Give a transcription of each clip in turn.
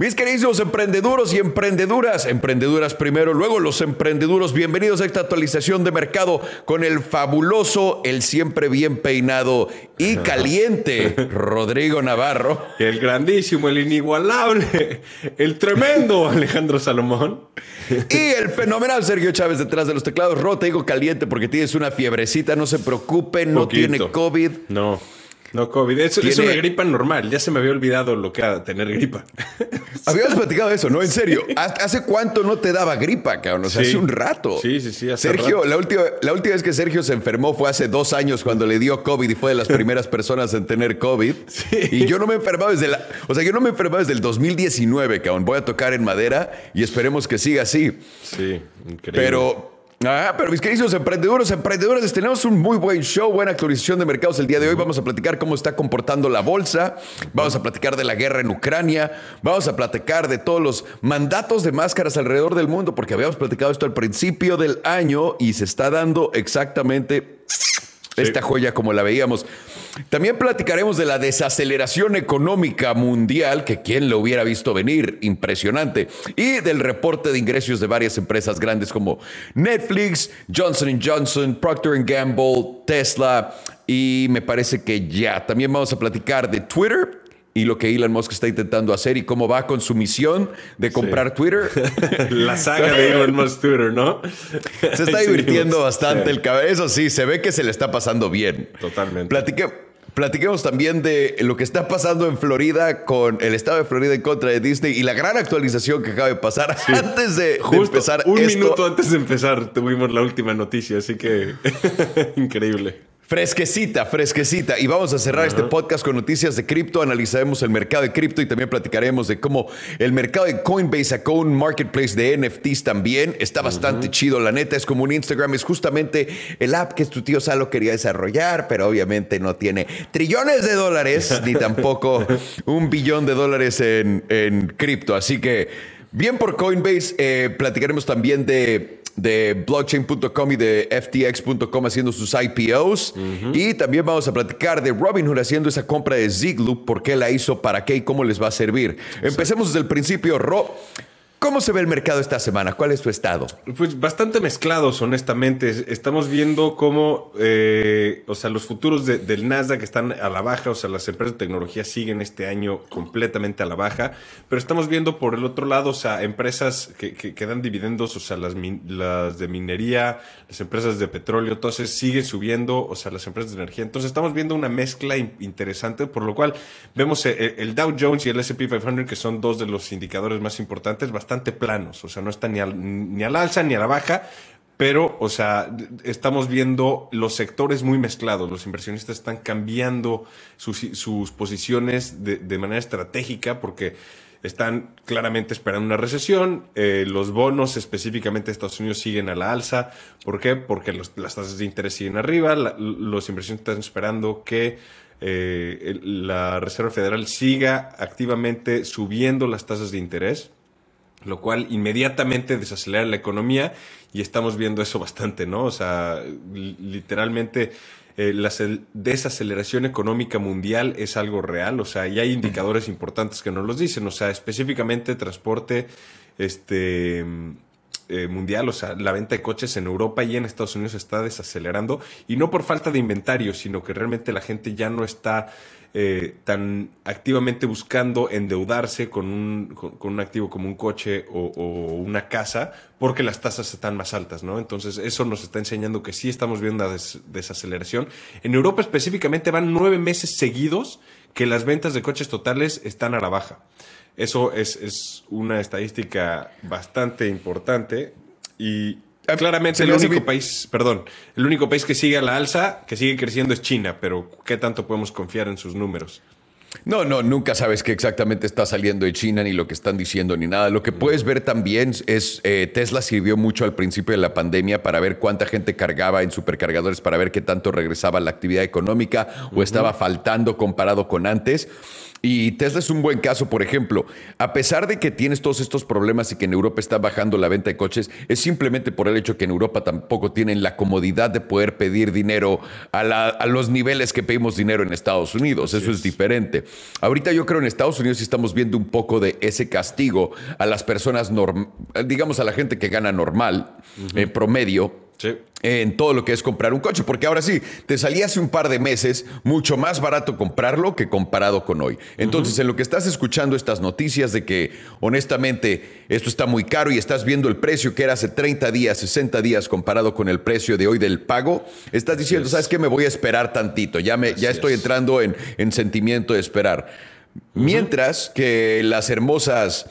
Mis queridos emprendeduros y emprendeduras, emprendeduras primero, luego los emprendeduros, bienvenidos a esta actualización de mercado con el fabuloso, el siempre bien peinado y caliente Rodrigo Navarro. El grandísimo, el inigualable, el tremendo Alejandro Salomón. Y el fenomenal Sergio Chávez detrás de los teclados. rota digo caliente porque tienes una fiebrecita, no se preocupe, no tiene COVID. No. No COVID. Es, una gripa normal. Ya se me había olvidado lo que era tener gripa. Habíamos platicado eso, ¿no? En serio. ¿Hace cuánto no te daba gripa, cabrón? O sea, hace un rato. Sí, sí, sí. Hace Sergio, La, última, la última vez que Sergio se enfermó fue hace dos años cuando le dio COVID y fue de las primeras personas en tener COVID. Sí. Y yo no me enfermaba desde la. O sea, yo no me enfermaba desde el 2019, cabrón. Voy a tocar en madera y esperemos que siga así. Sí, increíble. Pero, Ah, pero mis queridos emprendedores, emprendedores, tenemos un muy buen show, buena actualización de mercados el día de hoy. Vamos a platicar cómo está comportando la bolsa, vamos a platicar de la guerra en Ucrania, vamos a platicar de todos los mandatos de máscaras alrededor del mundo, porque habíamos platicado esto al principio del año y se está dando exactamente esta joya como la veíamos. También platicaremos de la desaceleración económica mundial, que quién lo hubiera visto venir, impresionante, y del reporte de ingresos de varias empresas grandes como Netflix, Johnson Johnson, Procter Gamble, Tesla, y me parece que ya. También vamos a platicar de Twitter y lo que Elon Musk está intentando hacer y cómo va con su misión de comprar Twitter. La saga de Elon Musk Twitter, ¿no? Se está divirtiendo bastante el cabeza, sí, se ve que se le está pasando bien. Totalmente. platiquemos también de lo que está pasando en Florida con el estado de Florida en contra de Disney y la gran actualización que acaba de pasar antes de, Justo empezar. Un minuto antes de empezar tuvimos la última noticia, así que increíble. Fresquecita, fresquecita. Y vamos a cerrar este podcast con noticias de cripto. Analizaremos el mercado de cripto y también platicaremos de cómo el mercado de Coinbase sacó un marketplace de NFTs también. Está bastante chido, la neta. Es como un Instagram. Es justamente el app que tu tío Salo quería desarrollar, pero obviamente no tiene trillones de dólares ni tampoco un billón de dólares en, cripto. Así que bien por Coinbase. Eh, platicaremos también de de blockchain.com y de ftx.com haciendo sus IPOs. Y también vamos a platicar de Robinhood haciendo esa compra de Zigloop, por qué la hizo, para qué y cómo les va a servir. Empecemos desde el principio, Rob. ¿Cómo se ve el mercado esta semana? ¿Cuál es su estado? Pues bastante mezclados, honestamente. Estamos viendo cómo, eh, o sea, los futuros del Nasdaq están a la baja, o sea, las empresas de tecnología siguen este año completamente a la baja, pero estamos viendo por el otro lado, o sea, empresas que, que, dan dividendos, o sea, las, de minería, las empresas de petróleo, entonces siguen subiendo, o sea, las empresas de energía. Entonces estamos viendo una mezcla interesante, por lo cual vemos el, eh, eh, el Dow Jones y el SP 500, que son dos de los indicadores más importantes, bastante planos, o sea, no están ni al, la alza ni a la baja, pero, o sea, estamos viendo los sectores muy mezclados. Los inversionistas están cambiando sus, posiciones de, manera estratégica porque están claramente esperando una recesión. Eh, los bonos específicamente de Estados Unidos siguen a la alza. ¿Por qué? Porque las tasas de interés siguen arriba. los inversionistas están esperando que eh, la Reserva Federal siga activamente subiendo las tasas de interés lo cual inmediatamente desacelera la economía y estamos viendo eso bastante, ¿no? O sea, literalmente eh, la desaceleración económica mundial es algo real, o sea, y hay indicadores importantes que nos los dicen, o sea, específicamente transporte este, eh, mundial, o sea, la venta de coches en Europa y en Estados Unidos está desacelerando, y no por falta de inventario, sino que realmente la gente ya no está eh, tan activamente buscando endeudarse con un, activo como un coche o, una casa, porque las tasas están más altas, ¿no? Entonces, eso nos está enseñando que sí estamos viendo una desaceleración. En Europa específicamente van nueve meses seguidos que las ventas de coches totales están a la baja. Eso es, es una estadística bastante importante y, Ah, Claramente el único país, perdón, el único país que sigue a la alza, que sigue creciendo es China, pero ¿qué tanto podemos confiar en sus números? No, no, nunca sabes qué exactamente está saliendo de China, ni lo que están diciendo, ni nada. Lo que puedes ver también es, eh, Tesla sirvió mucho al principio de la pandemia para ver cuánta gente cargaba en supercargadores, para ver qué tanto regresaba la actividad económica o estaba faltando comparado con antes. Y Tesla es un buen caso, por ejemplo. A pesar de que tienes todos estos problemas y que en Europa está bajando la venta de coches, es simplemente por el hecho que en Europa tampoco tienen la comodidad de poder pedir dinero a, los niveles que pedimos dinero en Estados Unidos. Eso es. diferente. Ahorita yo creo en Estados Unidos estamos viendo un poco de ese castigo a las personas, digamos a la gente que gana normal, en promedio en todo lo que es comprar un coche, porque ahora sí, te salía hace un par de meses mucho más barato comprarlo que comparado con hoy. Entonces, en lo que estás escuchando estas noticias de que honestamente esto está muy caro y estás viendo el precio que era hace 30 días, 60 días comparado con el precio de hoy del pago, estás diciendo, ¿sabes qué? Me voy a esperar tantito, ya, me, ya estoy entrando en, sentimiento de esperar. Mientras que las hermosas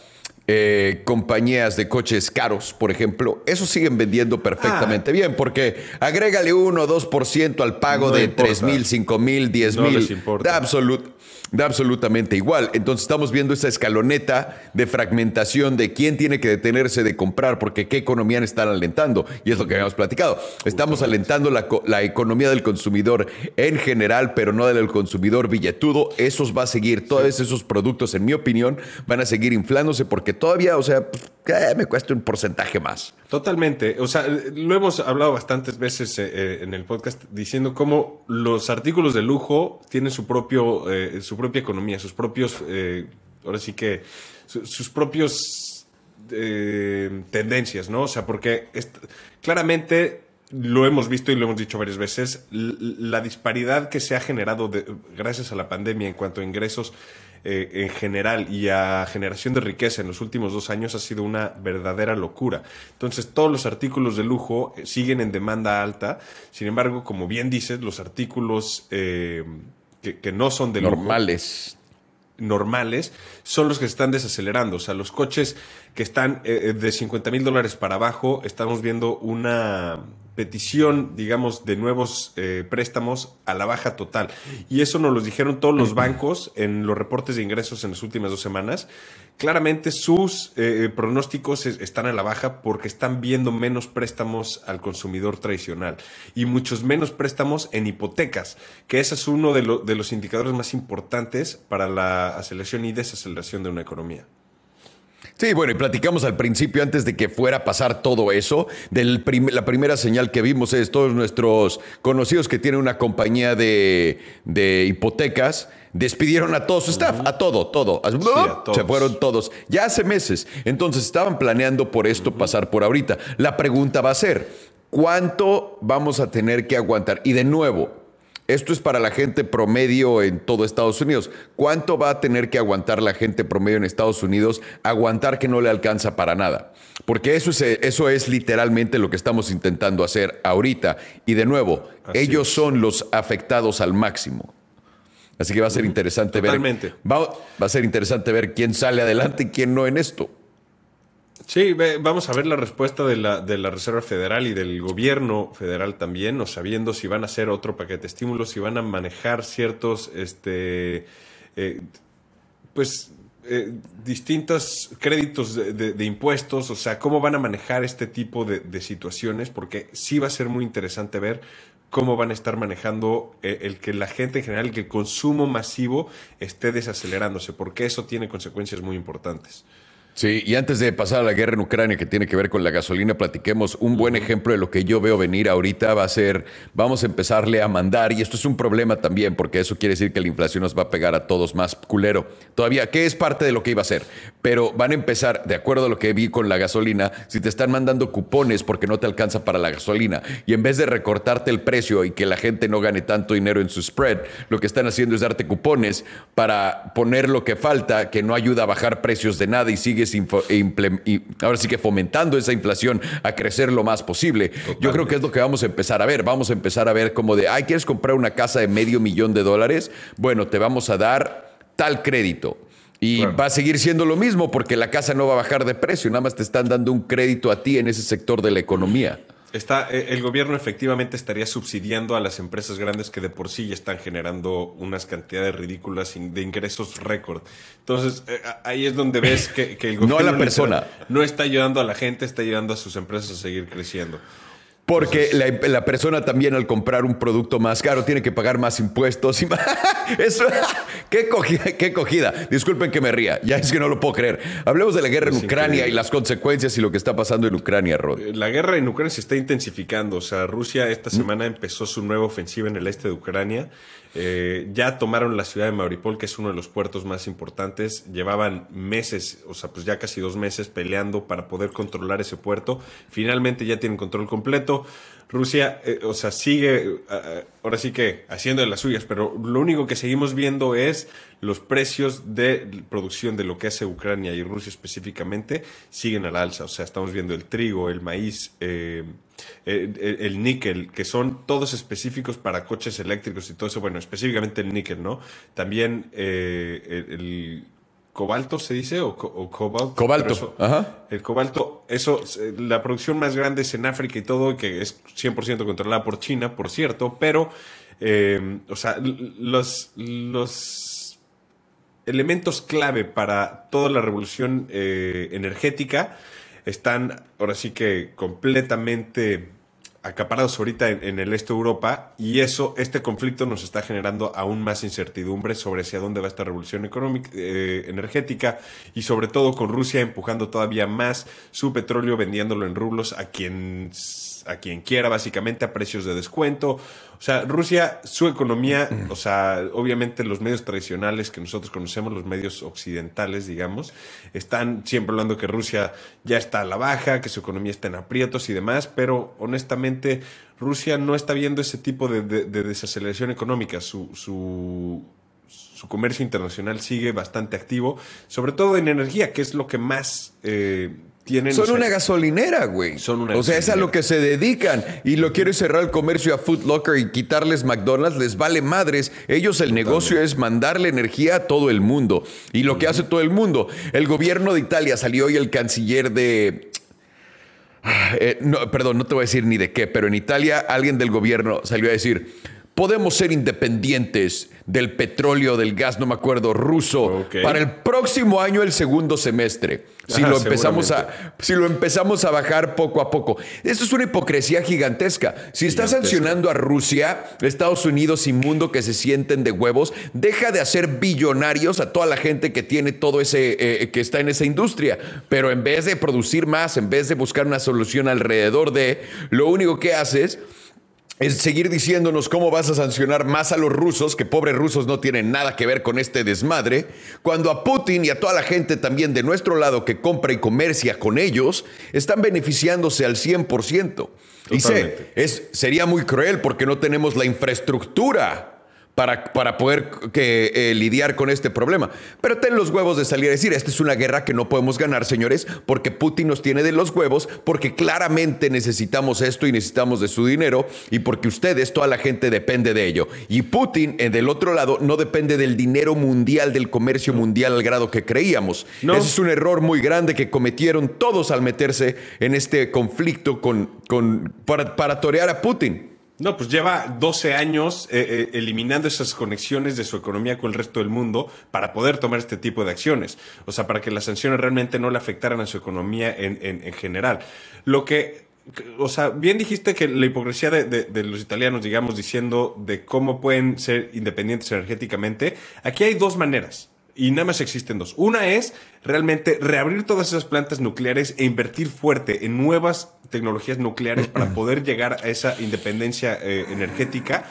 eh, compañías de coches caros, por ejemplo, esos siguen vendiendo perfectamente ah. bien, porque agrégale 1 o 2% al pago de importa. 3 mil, 5 mil, 10 no mil. De absoluto. Da absolutamente igual. Entonces estamos viendo esa escaloneta de fragmentación de quién tiene que detenerse de comprar, porque qué economía están alentando. Y es lo que habíamos platicado. Estamos alentando la, economía del consumidor en general, pero no del consumidor billetudo. Esos va a seguir. Todos esos productos, en mi opinión, van a seguir inflándose porque todavía, o sea, eh, me cuesta un porcentaje más. Totalmente. O sea, lo hemos hablado bastantes veces eh, eh, en el podcast diciendo cómo los artículos de lujo tienen su propio, propia economía, sus propios, eh, ahora sí que, sus propios eh, tendencias, ¿no? O sea, porque claramente lo hemos visto y lo hemos dicho varias veces, la disparidad que se ha generado gracias a la pandemia en cuanto a ingresos eh, en general y a generación de riqueza en los últimos dos años ha sido una verdadera locura. Entonces todos los artículos de lujo siguen en demanda alta, sin embargo, como bien dices, los artículos que, no son de normales. normales, son los que se están desacelerando. O sea, los coches que están eh, eh, de 50 mil dólares para abajo, estamos viendo una petición, digamos, de nuevos eh, préstamos a la baja total. Y eso nos lo dijeron todos los bancos en los reportes de ingresos en las últimas dos semanas. Claramente sus eh, eh, pronósticos están a la baja porque están viendo menos préstamos al consumidor tradicional y muchos menos préstamos en hipotecas, que ese es uno de, de los indicadores más importantes para la aceleración y desaceleración de una economía. Sí, bueno, y platicamos al principio, antes de que fuera a pasar todo eso, la primera señal que vimos es todos nuestros conocidos que tienen una compañía de, hipotecas, despidieron a todo su staff, a todo, todo. ¡ah! Se fueron todos, ya hace meses. Entonces estaban planeando por esto pasar por ahorita. La pregunta va a ser, ¿cuánto vamos a tener que aguantar? Y de nuevo, esto es para la gente promedio en todo Estados Unidos. ¿Cuánto va a tener que aguantar la gente promedio en Estados Unidos? Aguantar que no le alcanza para nada. Porque eso es, eso es literalmente lo que estamos intentando hacer ahorita. Y de nuevo, ellos son los afectados al máximo. Así que va a ser interesante ver. va a ser interesante ver quién sale adelante y quién no en esto. Sí, vamos a ver la respuesta de la, de la Reserva Federal y del gobierno federal también, o sabiendo si van a hacer otro paquete de estímulos, si van a manejar ciertos, este, eh, pues, eh, distintos créditos de, impuestos, o sea, cómo van a manejar este tipo de, situaciones, porque sí va a ser muy interesante ver cómo van a estar manejando eh, el que la gente en general, que el consumo masivo esté desacelerándose, porque eso tiene consecuencias muy importantes. Sí, y antes de pasar a la guerra en Ucrania que tiene que ver con la gasolina, platiquemos un buen ejemplo de lo que yo veo venir ahorita va a ser, vamos a empezarle a mandar, y esto es un problema también, porque eso quiere decir que la inflación nos va a pegar a todos más culero. Todavía, ¿qué es parte de lo que iba a ser? pero van a empezar, de acuerdo a lo que vi con la gasolina, si te están mandando cupones porque no te alcanza para la gasolina y en vez de recortarte el precio y que la gente no gane tanto dinero en su spread, lo que están haciendo es darte cupones para poner lo que falta, que no ayuda a bajar precios de nada y sigues ahora sí que fomentando esa inflación a crecer lo más posible. Yo creo que es lo que vamos a empezar a ver. Vamos a empezar a ver como de, ay, ¿quieres comprar una casa de medio millón de dólares? Bueno, te vamos a dar tal crédito y va a seguir siendo lo mismo porque la casa no va a bajar de precio, nada más te están dando un crédito a ti en ese sector de la economía. Está, eh, el gobierno efectivamente estaría subsidiando a las empresas grandes que de por sí ya están generando unas cantidades ridículas de ingresos récord. Entonces, eh, ahí es donde ves que, el gobierno no, está ayudando a la gente, está ayudando a sus empresas a seguir creciendo. Porque la, persona también al comprar un producto más caro tiene que pagar más impuestos. Y más. Eso, ¿Qué cogida, qué cogida? Disculpen que me ría, ya es que no lo puedo creer. Hablemos de la guerra en Ucrania y las consecuencias y lo que está pasando en Ucrania, Rod. Eh, la guerra en Ucrania se está intensificando. O sea, Rusia esta semana empezó su nueva ofensiva en el este de Ucrania. Eh, ya tomaron la ciudad de Mauripol, que es uno de los puertos más importantes. Llevaban meses, o sea, pues ya casi dos meses peleando para poder controlar ese puerto. Finalmente ya tienen control completo. Rusia, eh, o sea, sigue eh, eh, ahora sí que haciendo de las suyas, pero lo único que seguimos viendo es los precios de producción de lo que hace Ucrania y Rusia específicamente siguen al alza. O sea, estamos viendo el trigo, el maíz, el, el, níquel, que son todos específicos para coches eléctricos y todo eso. Bueno, específicamente el níquel, ¿no? También el cobalto se dice o, cobalto? cobalto. Ajá. El cobalto, eso, eh, la producción más grande es en África y todo, que es 100% controlada por China, por cierto, pero, eh, o sea, los, los elementos clave para toda la revolución eh, energética están ahora sí que completamente acaparados ahorita en, el este de Europa y eso, este conflicto nos está generando aún más incertidumbre sobre hacia dónde va esta revolución económica, eh, energética y sobre todo con Rusia empujando todavía más su petróleo vendiéndolo en rublos a quien a quien quiera, básicamente a precios de descuento. O sea, Rusia, su economía, o sea, obviamente los medios tradicionales que nosotros conocemos, los medios occidentales, digamos, están siempre hablando que Rusia ya está a la baja, que su economía está en aprietos y demás, pero honestamente Rusia no está viendo ese tipo de, desaceleración económica. Su, su comercio internacional sigue bastante activo, sobre todo en energía, que es lo que más eh, son una gasolinera, güey. Son una O sea, es a lo que se dedican. Y lo quiero cerrar el comercio a Food Locker y quitarles McDonald's, les vale madres. Ellos el negocio es mandarle energía a todo el mundo. Y lo que hace todo el mundo. El gobierno de Italia salió hoy el canciller de... Ah, eh, perdón, no te voy a decir ni de qué, pero en Italia alguien del gobierno salió a decir podemos ser independientes del petróleo, del gas, no me acuerdo, ruso, para el próximo año, el segundo semestre. Si, lo empezamos a, si lo empezamos a bajar poco a poco. Esto es una hipocresía gigantesca. Si está sancionando a Rusia, Estados Unidos y mundo que se sienten de huevos, deja de hacer billonarios a toda la gente que tiene todo ese, eh, eh, que está en esa industria. Pero en vez de producir más, en vez de buscar una solución alrededor de, lo único que haces es seguir diciéndonos cómo vas a sancionar más a los rusos, que pobres rusos no tienen nada que ver con este desmadre, cuando a Putin y a toda la gente también de nuestro lado que compra y comercia con ellos, están beneficiándose al 100%. Y es, sería muy cruel porque no tenemos la infraestructura para, poder que, eh, lidiar con este problema. Pero ten los huevos de salir a decir, esta es una guerra que no podemos ganar, señores, porque Putin nos tiene de los huevos, porque claramente necesitamos esto y necesitamos de su dinero, y porque ustedes, toda la gente depende de ello. Y Putin, en eh, del otro lado, no depende del dinero mundial, del comercio mundial al grado que creíamos. Ese es un error muy grande que cometieron todos al meterse en este conflicto con, con, para torear a Putin. No, pues lleva 12 años eh, eh, eliminando esas conexiones de su economía con el resto del mundo para poder tomar este tipo de acciones. O sea, para que las sanciones realmente no le afectaran a su economía en, general. Lo que, o sea, bien dijiste que la hipocresía de, de los italianos, digamos, diciendo de cómo pueden ser independientes energéticamente, aquí hay dos maneras y nada más existen dos. Una es realmente reabrir todas esas plantas nucleares e invertir fuerte en nuevas tecnologías nucleares para poder llegar a esa independencia eh, energética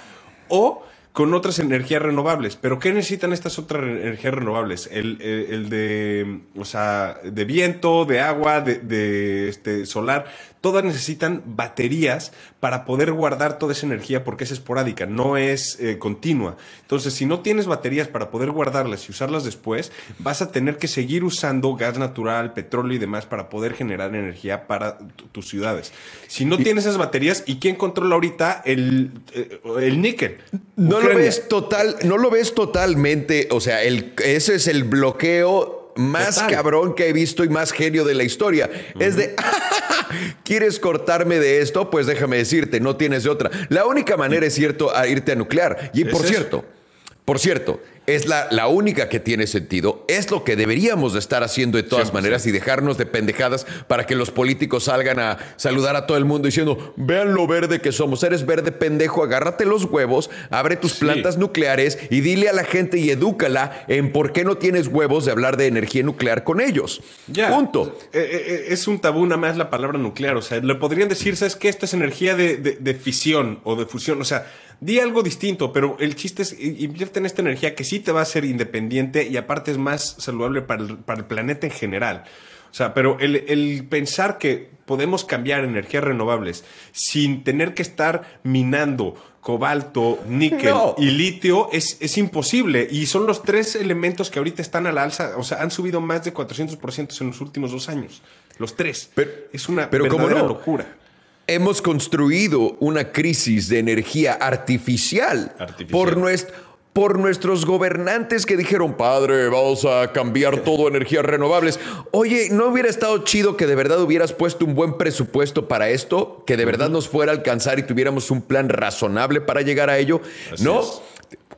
o con otras energías renovables. Pero ¿qué necesitan estas otras energías renovables? El, el, de, o sea, de viento, de agua, de, de este, solar todas necesitan baterías para poder guardar toda esa energía porque es esporádica, no es eh, continua. Entonces, si no tienes baterías para poder guardarlas y usarlas después, vas a tener que seguir usando gas natural, petróleo y demás para poder generar energía para tus ciudades. Si no tienes esas baterías, ¿y quién controla ahorita el, eh, níquel? No lo ves total, no lo ves totalmente, o sea, ese es el bloqueo más cabrón que he visto y más genio de la historia. Es de, ¿quieres cortarme de esto? Pues déjame decirte, no tienes de otra. La única manera, es cierto, a irte a nuclear. Y por cierto, por cierto, es la, la, única que tiene sentido, es lo que deberíamos de estar haciendo de todas maneras y dejarnos de pendejadas para que los políticos salgan a saludar a todo el mundo diciendo, vean lo verde que somos, eres verde pendejo, agárrate los huevos, abre tus plantas nucleares y dile a la gente y edúcala en por qué no tienes huevos de hablar de energía nuclear con ellos. Punto. Eh, eh, eh, es un tabú nada más la palabra nuclear, o sea, le podrían decirse es que Esta es energía de, de fisión o de fusión, o sea... Di algo distinto, pero el chiste es invierte en esta energía que sí te va a ser independiente y aparte es más saludable para el, para el planeta en general. O sea, pero el, pensar que podemos cambiar energías renovables sin tener que estar minando cobalto, níquel y litio es, es, imposible. Y son los tres elementos que ahorita están a la alza. O sea, han subido más de 400% en los últimos dos años. Los tres. Pero, es una pero locura hemos construido una crisis de energía artificial, Por, nuestros gobernantes que dijeron, padre, vamos a cambiar todo a energías renovables. Oye, ¿no hubiera estado chido que de verdad hubieras puesto un buen presupuesto para esto? Que de verdad nos fuera a alcanzar y tuviéramos un plan razonable para llegar a ello. no.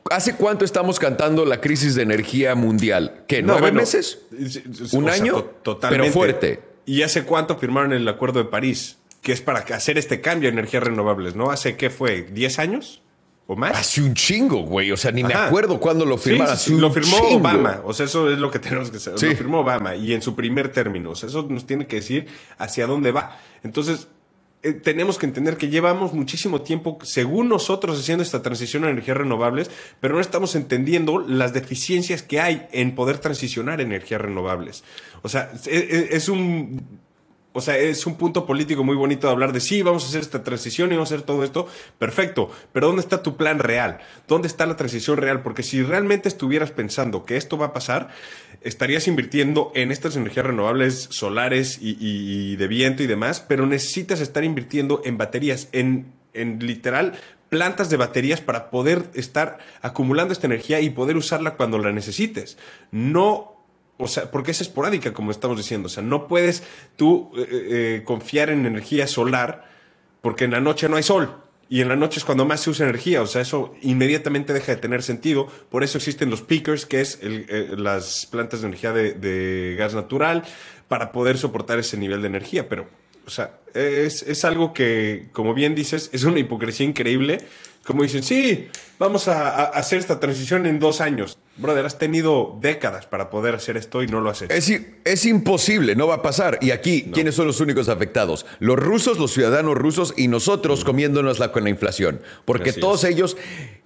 ¿Hace cuánto estamos cantando la crisis de energía mundial? ¿Qué? ¿Nueve meses? ¿Un año? totalmente. fuerte. ¿Y hace cuánto firmaron el Acuerdo de París? que es para hacer este cambio a energías renovables, ¿no? ¿Hace qué fue? ¿10 años? ¿O más? Hace un chingo, güey. O sea, ni me acuerdo cuándo lo firmaron. Sí, lo firmó Obama. O sea, eso es lo que tenemos que saber. Lo firmó Obama y en su primer término. O sea, eso nos tiene que decir hacia dónde va. Entonces, eh, tenemos que entender que llevamos muchísimo tiempo, según nosotros, haciendo esta transición a energías renovables, pero no estamos entendiendo las deficiencias que hay en poder transicionar energías renovables. O sea, es un o sea, es un punto político muy bonito de hablar de sí, vamos a hacer esta transición y vamos a hacer todo esto, perfecto, pero ¿dónde está tu plan real? ¿Dónde está la transición real? Porque si realmente estuvieras pensando que esto va a pasar, estarías invirtiendo en estas energías renovables solares y, de viento y demás, pero necesitas estar invirtiendo en baterías, en, en literal plantas de baterías para poder estar acumulando esta energía y poder usarla cuando la necesites. No o sea, porque es esporádica, como estamos diciendo. O sea, no puedes tú eh, eh, eh, confiar en energía solar porque en la noche no hay sol. Y en la noche es cuando más se usa energía, o sea, eso inmediatamente deja de tener sentido. Por eso existen los peakers, que es las plantas de energía de, gas natural, para poder soportar ese nivel de energía. Pero, o sea, es, es algo que, como bien dices, es una hipocresía increíble como dicen, sí, vamos a, hacer esta transición en dos años. Brother, has tenido décadas para poder hacer esto y no lo haces. Es, es imposible, no va a pasar. Y aquí, ¿quiénes son los únicos afectados? Los rusos, los ciudadanos rusos y nosotros mm. comiéndonos la con la inflación. Porque todos ellos...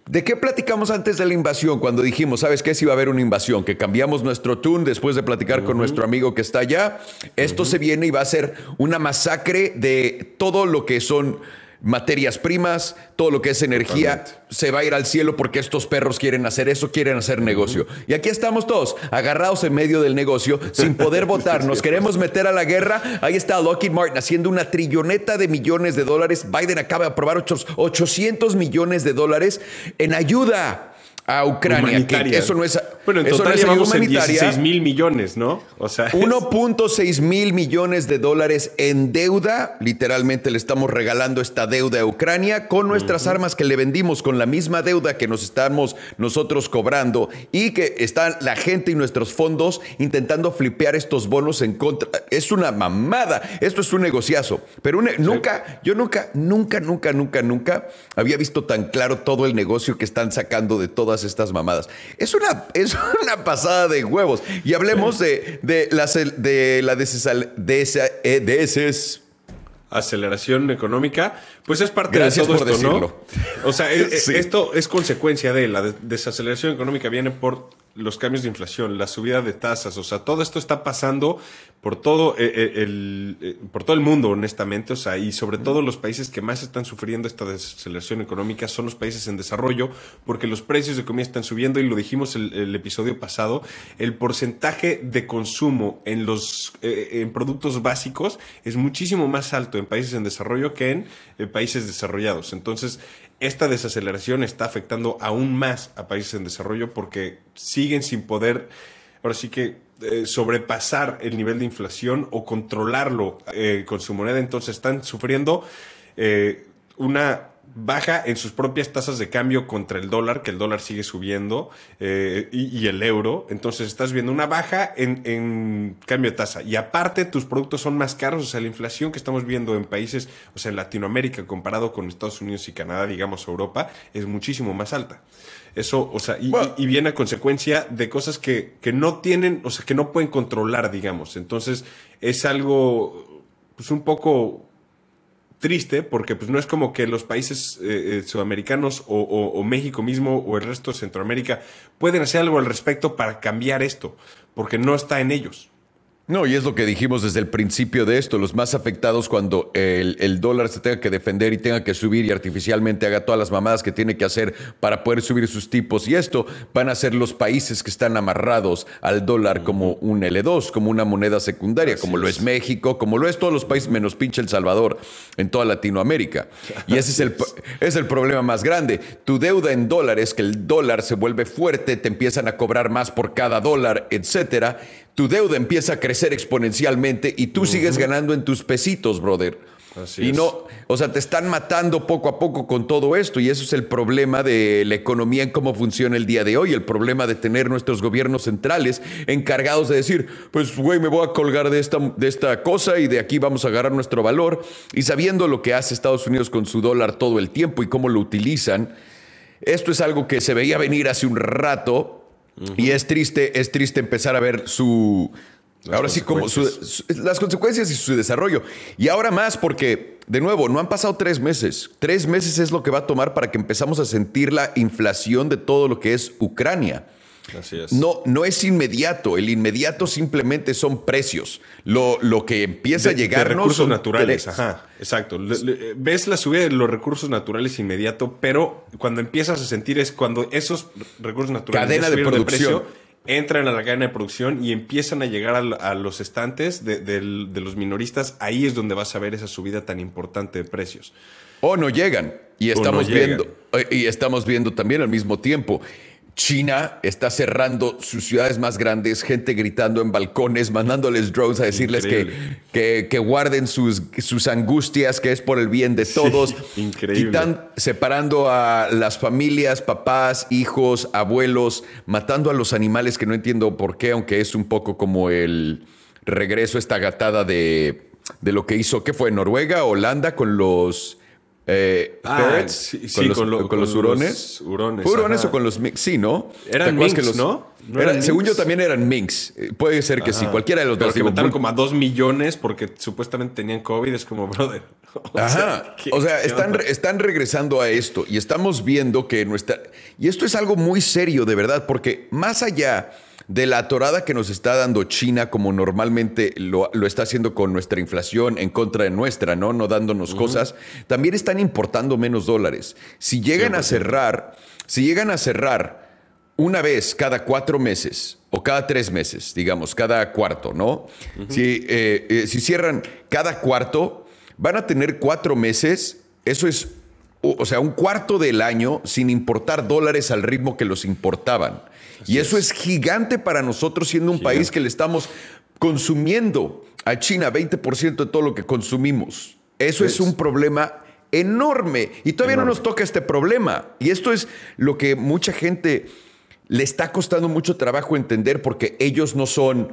¿De qué platicamos antes de la invasión cuando dijimos, sabes qué, si va a haber una invasión, que cambiamos nuestro tune después de platicar con nuestro amigo que está allá? Esto se viene y va a ser una masacre de todo lo que son materias primas, todo lo que es energía, se va a ir al cielo porque estos perros quieren hacer eso, quieren hacer negocio. Y aquí estamos todos, agarrados en medio del negocio, sin poder votar. Nos queremos meter a la guerra. Ahí está Lockheed Martin haciendo una trilloneta de millones de dólares. Biden acaba de aprobar 800 millones de dólares en ayuda a Ucrania. Que eso no es, bueno, en total 16 mil millones, ¿no? O sea, 1.6 mil millones de dólares en deuda. Literalmente le estamos regalando esta deuda a Ucrania con nuestras armas que le vendimos, con la misma deuda que nos estamos nosotros cobrando y que están la gente y nuestros fondos intentando flipear estos bonos en contra. Es una mamada. Esto es un negociazo. Pero nunca, yo nunca, nunca, nunca, nunca, nunca había visto tan claro todo el negocio que están sacando de todas estas mamadas. Es una, es una pasada de huevos. Y hablemos de, de, la, de la eh, aceleración económica, pues es parte de todo por O sea, esto es consecuencia de la desaceleración económica viene por los cambios de inflación, la subida de tasas, o sea, todo esto está pasando por todo eh, eh, el, eh, por todo el mundo, honestamente, o sea, y sobre todo los países que más están sufriendo esta desaceleración económica son los países en desarrollo, porque los precios de comida están subiendo y lo dijimos el, el episodio pasado, el porcentaje de consumo en los en productos básicos es muchísimo más alto en países en desarrollo que en países desarrollados. Entonces, esta desaceleración está afectando aún más a países en desarrollo porque siguen sin poder, ahora sí que, eh, sobrepasar el nivel de inflación o controlarlo eh, con su moneda. Entonces están sufriendo eh, una baja en sus propias tasas de cambio contra el dólar, que el dólar sigue subiendo, eh, y, el euro. Entonces estás viendo una baja en, en, cambio de tasa. Y aparte tus productos son más caros, o sea, la inflación que estamos viendo en países, o sea, en Latinoamérica comparado con Estados Unidos y Canadá, digamos Europa, es muchísimo más alta. Eso, o sea, y, y viene a consecuencia de cosas que, que no tienen, o sea, que no pueden controlar, digamos. Entonces es algo, pues un poco triste porque pues no es como que los países eh, eh, sudamericanos o, o, México mismo o el resto de Centroamérica pueden hacer algo al respecto para cambiar esto, porque no está en ellos. No, y es lo que dijimos desde el principio de esto, los más afectados cuando el, dólar se tenga que defender y tenga que subir y artificialmente haga todas las mamadas que tiene que hacer para poder subir sus tipos y esto van a ser los países que están amarrados al dólar como un L2, como una moneda secundaria, como lo es México, como lo es todos los países menos pinche El Salvador en toda Latinoamérica. Y ese es el, es el problema más grande. Tu deuda en dólares, que el dólar se vuelve fuerte, te empiezan a cobrar más por cada dólar, etcétera tu deuda empieza a crecer exponencialmente y tú sigues ganando en tus pesitos, brother. y no, o sea, te están matando poco a poco con todo esto y eso es el problema de la economía en cómo funciona el día de hoy, el problema de tener nuestros gobiernos centrales encargados de decir, pues güey, me voy a colgar de esta, de esta cosa y de aquí vamos a agarrar nuestro valor y sabiendo lo que hace Estados Unidos con su dólar todo el tiempo y cómo lo utilizan, esto es algo que se veía venir hace un rato, y es triste, es triste empezar a ver su. ahora sí, como las consecuencias y su desarrollo. Y ahora más, porque, de nuevo, no han pasado tres meses. Tres meses es lo que va a tomar para que empezamos a sentir la inflación de todo lo que es Ucrania. No, no es inmediato. El inmediato simplemente son precios. Lo, lo que empieza a llegar. recursos naturales, ajá. Exacto. Eh, ves la subida de los recursos naturales inmediato, pero cuando empiezas a sentir es cuando esos recursos naturales. de producción. precio, entran a la cadena de producción y empiezan a llegar a, los estantes de, los minoristas, ahí es donde vas a ver esa subida tan importante de precios. O no llegan. Y estamos viendo, eh, y estamos viendo también al mismo tiempo China está cerrando sus ciudades más grandes, gente gritando en balcones, mandándoles drones a decirles que, que, guarden sus, sus angustias, que es por el bien de todos. increíble. Quitan, separando a las familias, papás, hijos, abuelos, matando a los animales, que no entiendo por qué, aunque es un poco como el regreso, esta gatada de, de lo que hizo, ¿qué fue? ¿Noruega, Holanda con los con, los, hurones. hurones, o con los minks? Sí, ¿no? Eran minx ¿no? según yo también eran minks. Eh, puede ser que sí, cualquiera de los dos. como a dos millones porque supuestamente tenían COVID. Es como, brother. O Sea, están, están regresando a esto y estamos viendo que nuestra... Y esto es algo muy serio, de verdad, porque más allá de la torada que nos está dando China, como normalmente lo, está haciendo con nuestra inflación en contra de nuestra, ¿no? No dándonos cosas, también están importando menos dólares. Si llegan a cerrar, si llegan a cerrar una vez cada cuatro meses o cada tres meses, digamos, cada cuarto, ¿no? si, eh, eh, si cierran cada cuarto, van a tener cuatro meses, eso es o sea, un cuarto del año sin importar dólares al ritmo que los importaban. y eso es. gigante para nosotros siendo un país que le estamos consumiendo a China 20% de todo lo que consumimos. Eso es, un problema enorme y todavía no nos toca este problema. Y esto es lo que mucha gente le está costando mucho trabajo entender porque ellos no son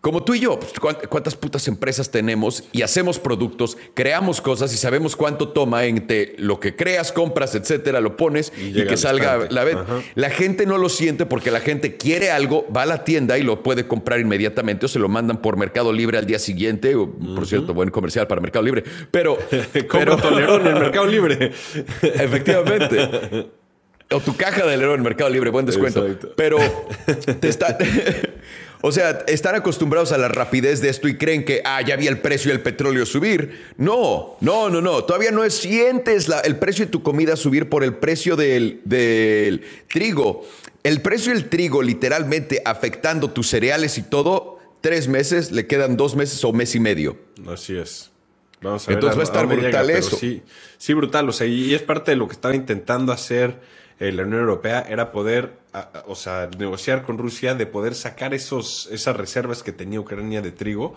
como tú y yo, pues, ¿cuántas putas empresas tenemos y hacemos productos, creamos cosas y sabemos cuánto toma entre lo que creas, compras, etcétera, lo pones y, que salga la venta? La gente no lo siente porque la gente quiere algo, va a la tienda y lo puede comprar inmediatamente o se lo mandan por Mercado Libre al día siguiente. Por cierto, buen comercial para Mercado Libre. Pero. pero Tolerón en Mercado Libre. Efectivamente. O tu caja de Lerón en Mercado Libre, buen descuento. Pero te está. O sea, están acostumbrados a la rapidez de esto y creen que, ah, ya vi el precio del petróleo subir. No, no, no, no. Todavía no es, sientes el precio de tu comida subir por el precio del, trigo. El precio del trigo literalmente afectando tus cereales y todo, tres meses, le quedan dos meses o mes y medio. Así es. Vamos a Entonces va a estar brutal eso. Sí, sí, brutal. O sea, y es parte de lo que están intentando hacer eh, la Unión Europea era poder, o sea, negociar con Rusia de poder sacar esos, esas reservas que tenía Ucrania de trigo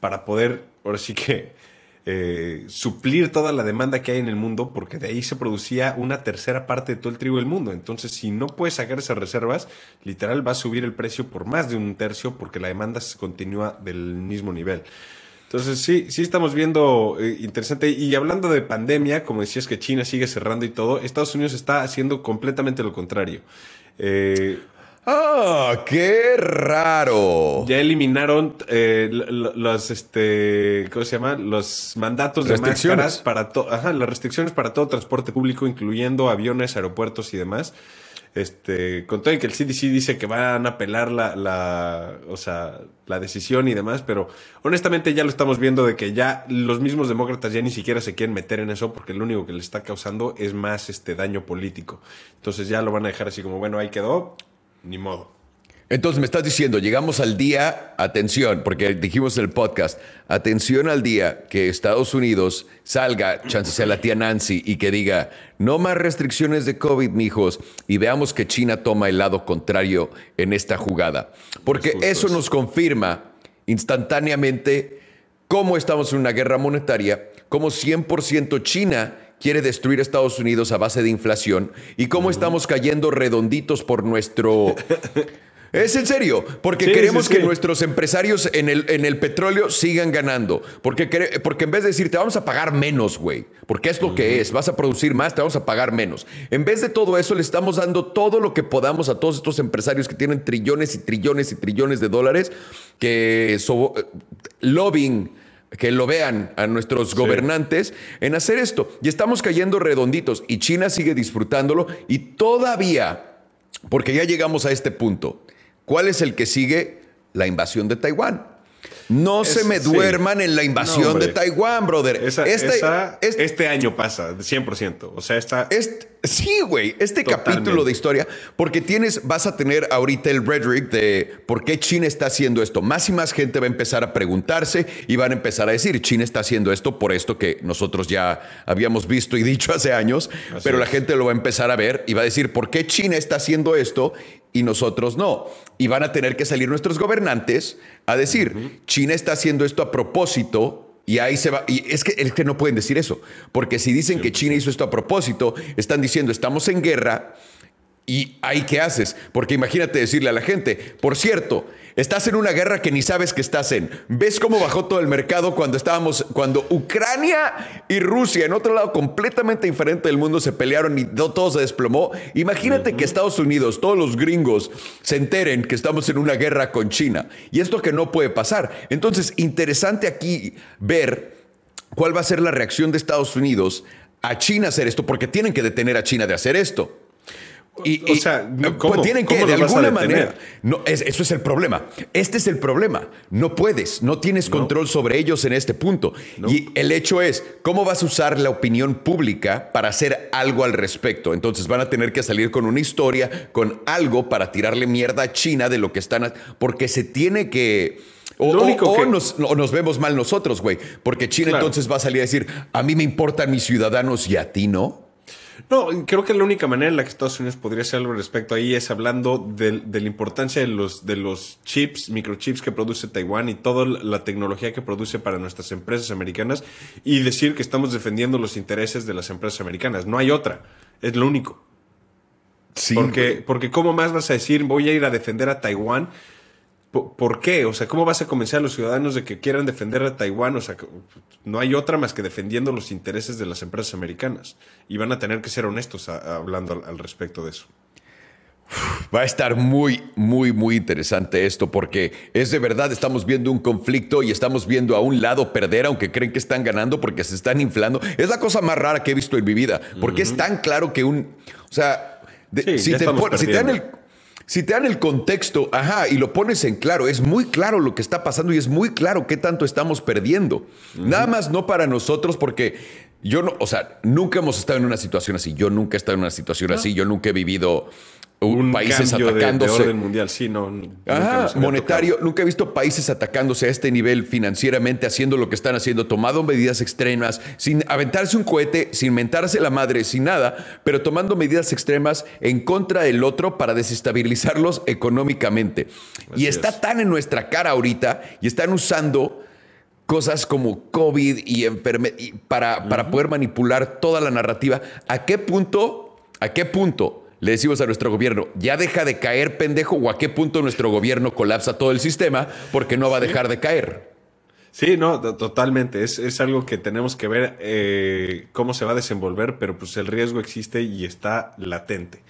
para poder, ahora sí que, eh, suplir toda la demanda que hay en el mundo, porque de ahí se producía una tercera parte de todo el trigo del mundo. Entonces, si no puedes sacar esas reservas, literal va a subir el precio por más de un tercio porque la demanda se continúa del mismo nivel. Entonces, sí, sí estamos viendo eh, interesante. Y hablando de pandemia, como decías que China sigue cerrando y todo, Estados Unidos está haciendo completamente lo contrario. Eh, ¡Ah, qué raro! Ya eliminaron eh, los, este, ¿cómo se llama? Los mandatos de máscaras para todo, ajá, las restricciones para todo transporte público, incluyendo aviones, aeropuertos y demás. Este, con todo y que el CDC dice que van a apelar la, la, o sea, la decisión y demás, pero honestamente ya lo estamos viendo de que ya los mismos demócratas ya ni siquiera se quieren meter en eso porque lo único que le está causando es más este daño político. Entonces ya lo van a dejar así como, bueno, ahí quedó, ni modo. Entonces me estás diciendo, llegamos al día, atención, porque dijimos en el podcast, atención al día que Estados Unidos salga, chance sea la tía Nancy, y que diga, no más restricciones de COVID, mijos, y veamos que China toma el lado contrario en esta jugada. Porque eso nos confirma instantáneamente cómo estamos en una guerra monetaria, cómo 100% China quiere destruir a Estados Unidos a base de inflación y cómo estamos cayendo redonditos por nuestro... Es en serio, porque queremos que nuestros empresarios en el, en el petróleo sigan ganando. Porque, porque en vez de decir, te vamos a pagar menos, güey, porque es lo que es, vas a producir más, te vamos a pagar menos. En vez de todo eso, le estamos dando todo lo que podamos a todos estos empresarios que tienen trillones y trillones y trillones de dólares, que eh, lobbying, que lo vean a nuestros gobernantes en hacer esto. Y estamos cayendo redonditos y China sigue disfrutándolo y todavía, porque ya llegamos a este punto ¿Cuál es el que sigue? La invasión de Taiwán. No se me duerman en la invasión de Taiwán, brother. este, este, año pasa, 100%. O sea, está... sí, güey, este capítulo de historia, porque tienes, vas a tener ahorita el rhetoric de por qué China está haciendo esto. Más y más gente va a empezar a preguntarse y van a empezar a decir, China está haciendo esto por esto que nosotros ya habíamos visto y dicho hace años, pero la gente lo va a empezar a ver y va a decir, ¿por qué China está haciendo esto? y nosotros no. Y van a tener que salir nuestros gobernantes a decir, China está haciendo esto a propósito y ahí se va. Y es que, es que no pueden decir eso, porque si dicen que China hizo esto a propósito, están diciendo, estamos en guerra y ahí qué haces. Porque imagínate decirle a la gente, por cierto, Estás en una guerra que ni sabes que estás en. ¿Ves cómo bajó todo el mercado cuando estábamos, cuando Ucrania y Rusia, en otro lado completamente diferente del mundo, se pelearon y todo se desplomó? Imagínate que Estados Unidos, todos los gringos, se enteren que estamos en una guerra con China. Y esto que no puede pasar. Entonces, interesante aquí ver cuál va a ser la reacción de Estados Unidos a China hacer esto, porque tienen que detener a China de hacer esto. Y, o sea, pues, tienen que, de alguna manera. No, eso es el problema. Este es el problema. No puedes, no tienes control sobre ellos en este punto. Y el hecho es, ¿cómo vas a usar la opinión pública para hacer algo al respecto? Entonces van a tener que salir con una historia, con algo para tirarle mierda a China de lo que están. Porque se tiene que. O, nos, vemos mal nosotros, güey. Porque China entonces va a salir a decir, a mí me importan mis ciudadanos y a ti no. No, creo que la única manera en la que Estados Unidos podría hacer algo respecto ahí es hablando de, la importancia de los, de los chips, microchips que produce Taiwán y toda la tecnología que produce para nuestras empresas americanas y decir que estamos defendiendo los intereses de las empresas americanas. No hay otra, es lo único. Sí, porque, porque ¿cómo más vas a decir voy a ir a defender a Taiwán ¿Por qué? O sea, ¿cómo vas a convencer a los ciudadanos de que quieran defender a Taiwán? O sea, no hay otra más que defendiendo los intereses de las empresas americanas. Y van a tener que ser honestos hablando al, respecto de eso. Va a estar muy, muy, muy interesante esto porque es de verdad, estamos viendo un conflicto y estamos viendo a un lado perder, aunque creen que están ganando porque se están inflando. Es la cosa más rara que he visto en mi vida, porque es tan claro que un... O sea, si te dan el si te dan el contexto, ajá, y lo pones en claro, es muy claro lo que está pasando y es muy claro qué tanto estamos perdiendo. Nada más no para nosotros porque yo no, o sea, nunca hemos estado en una situación así, yo nunca he estado en una situación así, yo nunca he vivido un países atacándose. De, mundial, sí, no. Ah, monetario. Nunca he visto países atacándose a este nivel financieramente, haciendo lo que están haciendo, tomando medidas extremas, sin aventarse un cohete, sin mentarse la madre, sin nada, pero tomando medidas extremas en contra del otro para desestabilizarlos económicamente. y está tan en nuestra cara ahorita y están usando cosas como COVID y enfermedad para, para poder manipular toda la narrativa. ¿A qué punto? ¿A qué punto le decimos a nuestro gobierno, ya deja de caer, pendejo, o a qué punto nuestro gobierno colapsa todo el sistema porque no va a dejar de caer. Sí, no, totalmente. Es, es, algo que tenemos que ver eh, cómo se va a desenvolver, pero pues el riesgo existe y está latente.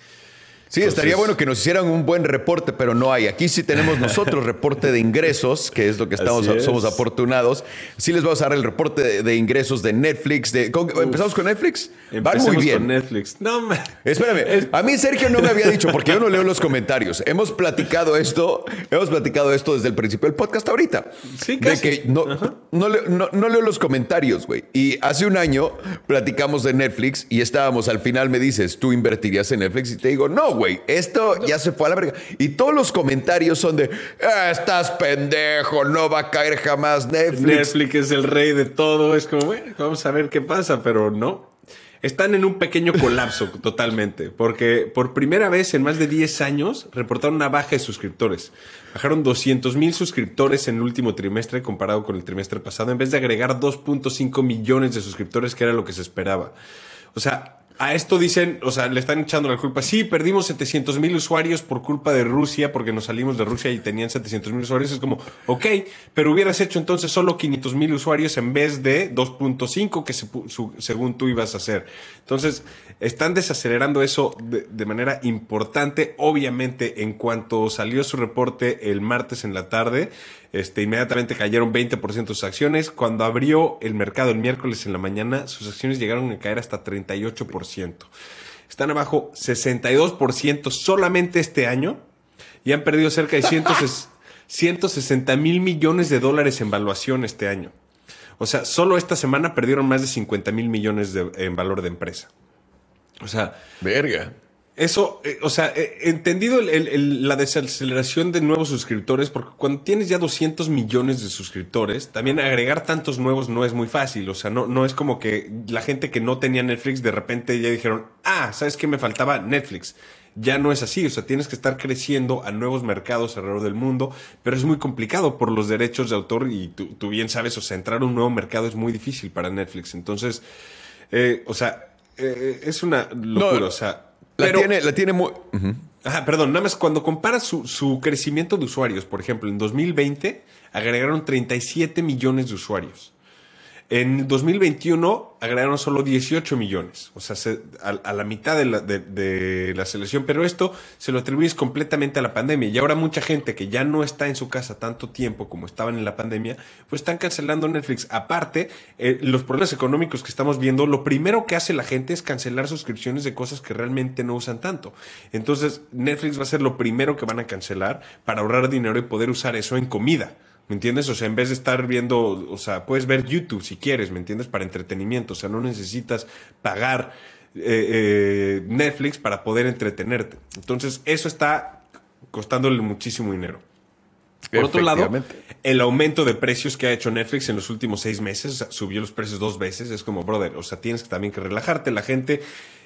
Sí, estaría bueno que nos hicieran un buen reporte, pero no hay. Aquí sí tenemos nosotros reporte de ingresos, que es lo que estamos, somos afortunados. Sí les vamos a dar el reporte de, ingresos de Netflix. De, ¿Empezamos con Netflix? Va muy bien. Con Netflix. No, Espérame, a mí Sergio no me había dicho, porque yo no leo los comentarios. Hemos platicado esto, hemos platicado esto desde el principio del podcast ahorita. Sí, casi. De que no, no, no leo los comentarios, güey. Y hace un año platicamos de Netflix y estábamos al final, me dices, ¿tú invertirías en Netflix? Y te digo, no, esto ya se fue a la verga. Y todos los comentarios son de, ah, estás pendejo, no va a caer jamás Netflix. Netflix es el rey de todo. Es como, bueno, vamos a ver qué pasa, pero no. Están en un pequeño colapso totalmente, porque por primera vez en más de 10 años reportaron una baja de suscriptores. Bajaron 200 mil suscriptores en el último trimestre comparado con el trimestre pasado, en vez de agregar 2.5 millones de suscriptores, que era lo que se esperaba. O sea, a esto dicen, o sea, le están echando la culpa. Sí, perdimos 700 mil usuarios por culpa de Rusia, porque nos salimos de Rusia y tenían 700 mil usuarios. Es como, ok, pero hubieras hecho entonces solo 500 mil usuarios en vez de 2.5 que según tú ibas a hacer. Entonces, están desacelerando eso de manera importante. Obviamente, en cuanto salió su reporte el martes en la tarde, este, inmediatamente cayeron 20% sus acciones. Cuando abrió el mercado el miércoles en la mañana, sus acciones llegaron a caer hasta 38%. Están abajo 62% solamente este año y han perdido cerca de 160 mil millones de dólares en valuación este año. O sea, solo esta semana perdieron más de 50 mil millones de, en valor de empresa. O sea, verga. Eso, eh, o sea, eh, entendido el, la desaceleración de nuevos suscriptores, porque cuando tienes ya 200 millones de suscriptores, también agregar tantos nuevos no es muy fácil. O sea, no, no es como que la gente que no tenía Netflix de repente ya dijeron, ah, ¿sabes qué me faltaba? Netflix. Ya no es así, o sea, tienes que estar creciendo a nuevos mercados alrededor del mundo, pero es muy complicado por los derechos de autor y tú, bien sabes, o sea, entrar a un nuevo mercado es muy difícil para Netflix. Entonces, eh, o sea, eh, es una locura, o sea la tiene, la tiene muy. perdón, nada más cuando compara su, su, crecimiento de usuarios, por ejemplo, en 2020 agregaron 37 millones de usuarios. En 2021 agregaron solo 18 millones, o sea, a, la mitad de la, selección, pero esto se lo atribuyes completamente a la pandemia. Y ahora mucha gente que ya no está en su casa tanto tiempo como estaban en la pandemia, pues están cancelando Netflix. Aparte, eh, los problemas económicos que estamos viendo, lo primero que hace la gente es cancelar suscripciones de cosas que realmente no usan tanto. Entonces, Netflix va a ser lo primero que van a cancelar para ahorrar dinero y poder usar eso en comida. ¿Me entiendes? O sea, en vez de estar viendo, o sea, puedes ver YouTube si quieres, ¿me entiendes? Para entretenimiento, o sea, no necesitas pagar eh, eh, Netflix para poder entretenerte. Entonces, eso está costándole muchísimo dinero. Por otro lado, el aumento de precios que ha hecho Netflix en los últimos seis meses, subió los precios dos veces, es como, brother, o sea, tienes también que relajarte, la gente,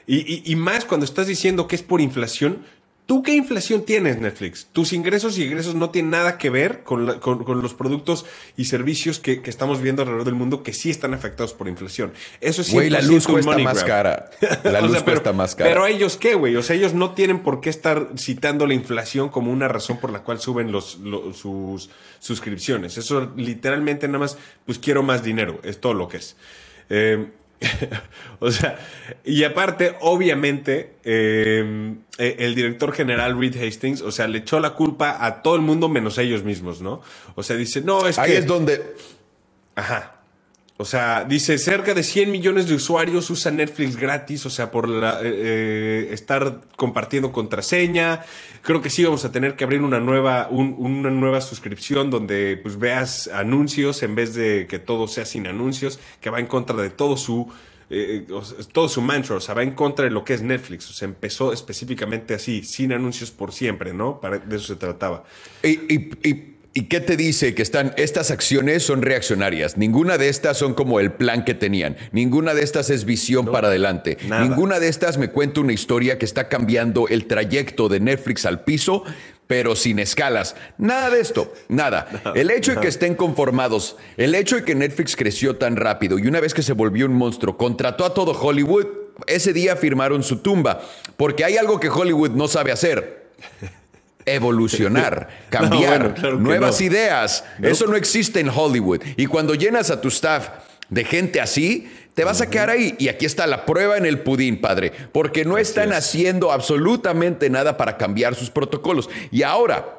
y más cuando estás diciendo que es por inflación, ¿Tú qué inflación tienes, Netflix? Tus ingresos y egresos no tienen nada que ver con, los productos y servicios que, estamos viendo alrededor del mundo que sí están afectados por inflación. Eso sí. Güey, la luz cuesta más cara. La luz pero, cuesta más cara. Pero ellos qué, güey? O sea, ellos no tienen por qué estar citando la inflación como una razón por la cual suben los, sus suscripciones. Eso literalmente nada más, pues quiero más dinero. Es todo lo que es. Eh, o sea, y aparte, obviamente, em, e, el director general Reed Hastings, o sea, le echó la culpa a todo el mundo menos ellos mismos, ¿no? O sea, dice, no, es que. Ahí es donde. Ajá. O sea, dice, cerca de 100 millones de usuarios usan Netflix gratis, o sea, por la, eh, eh, estar compartiendo contraseña. Creo que sí vamos a tener que abrir una nueva, una nueva suscripción donde pues, veas anuncios en vez de que todo sea sin anuncios, que va en contra de todo su, eh, todo su mantra, o sea, va en contra de lo que es Netflix. O sea, empezó específicamente así, sin anuncios por siempre, ¿no? Para, de eso se trataba. y, y, y ¿Y qué te dice que están? Estas acciones son reaccionarias. Ninguna de estas son como el plan que tenían. Ninguna de estas es visión para adelante. Ninguna de estas me cuenta una historia que está cambiando el trayecto de Netflix al piso, pero sin escalas. Nada de esto, nada. el hecho de que estén conformados, el hecho de que Netflix creció tan rápido y una vez que se volvió un monstruo, contrató a todo Hollywood, ese día firmaron su tumba, porque hay algo que Hollywood no sabe hacer. evolucionar, cambiar, nuevas ideas. Eso no existe en Hollywood. Y cuando llenas a tu staff de gente así, te vas a quedar ahí. Y aquí está la prueba en el pudín, padre, porque no están haciendo absolutamente nada para cambiar sus protocolos. Y ahora,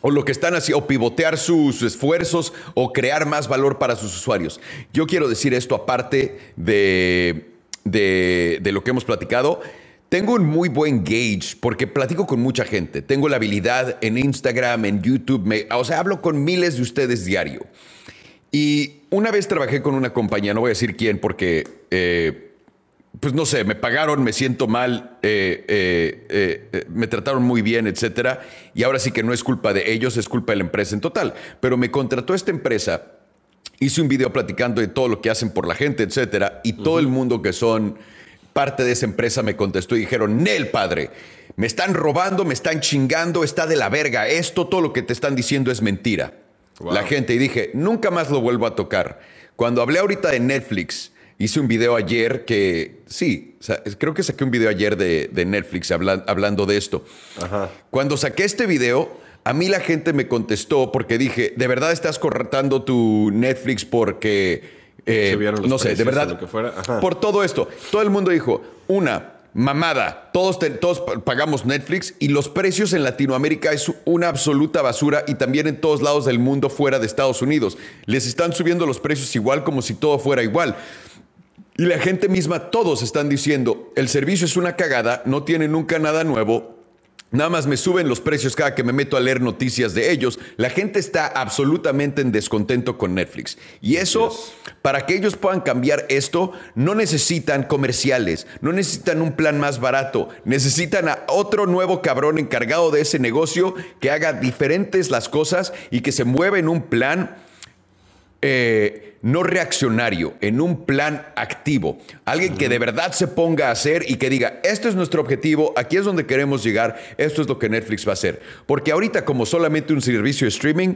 o lo que están haciendo, o pivotear sus esfuerzos, o crear más valor para sus usuarios. Yo quiero decir esto aparte de, de lo que hemos platicado. Tengo un muy buen gauge porque platico con mucha gente. Tengo la habilidad en Instagram, en YouTube, o sea, hablo con miles de ustedes diario. Y una vez trabajé con una compañía, no voy a decir quién porque, eh, pues no sé, me pagaron, me siento mal, eh, eh, me trataron muy bien, etcétera. Y ahora sí que no es culpa de ellos, es culpa de la empresa en total. Pero me contrató esta empresa, hice un video platicando de todo lo que hacen por la gente, etcétera. Y todo el mundo que son Parte de esa empresa me contestó y dijeron, Nel, padre, me están robando, me están chingando, está de la verga. Esto, todo lo que te están diciendo es mentira. La gente, y dije, nunca más lo vuelvo a tocar. Cuando hablé ahorita de Netflix, hice un video ayer que, sí, creo que saqué un video ayer de, Netflix hablando de esto. Ajá. Cuando saqué este video, a mí la gente me contestó porque dije, ¿de verdad estás cortando tu Netflix porque eh, no sé, de verdad. Por todo esto, todo el mundo dijo, una, mamada. Todos, todos pagamos Netflix y los precios en Latinoamérica es una absoluta basura y también en todos lados del mundo fuera de Estados Unidos. Les están subiendo los precios igual como si todo fuera igual. Y la gente misma, todos están diciendo, el servicio es una cagada, no tiene nunca nada nuevo, Nada más me suben los precios cada que me meto a leer noticias de ellos. La gente está absolutamente en descontento con Netflix. Y eso, para que ellos puedan cambiar esto, no necesitan comerciales, no necesitan un plan más barato, necesitan a otro nuevo cabrón encargado de ese negocio que haga diferentes las cosas y que se mueva en un plan. Eh, no reaccionario, en un plan activo. Alguien que de verdad se ponga a hacer y que diga, esto es nuestro objetivo, aquí es donde queremos llegar, esto es lo que Netflix va a hacer. Porque ahorita como solamente un servicio de streaming,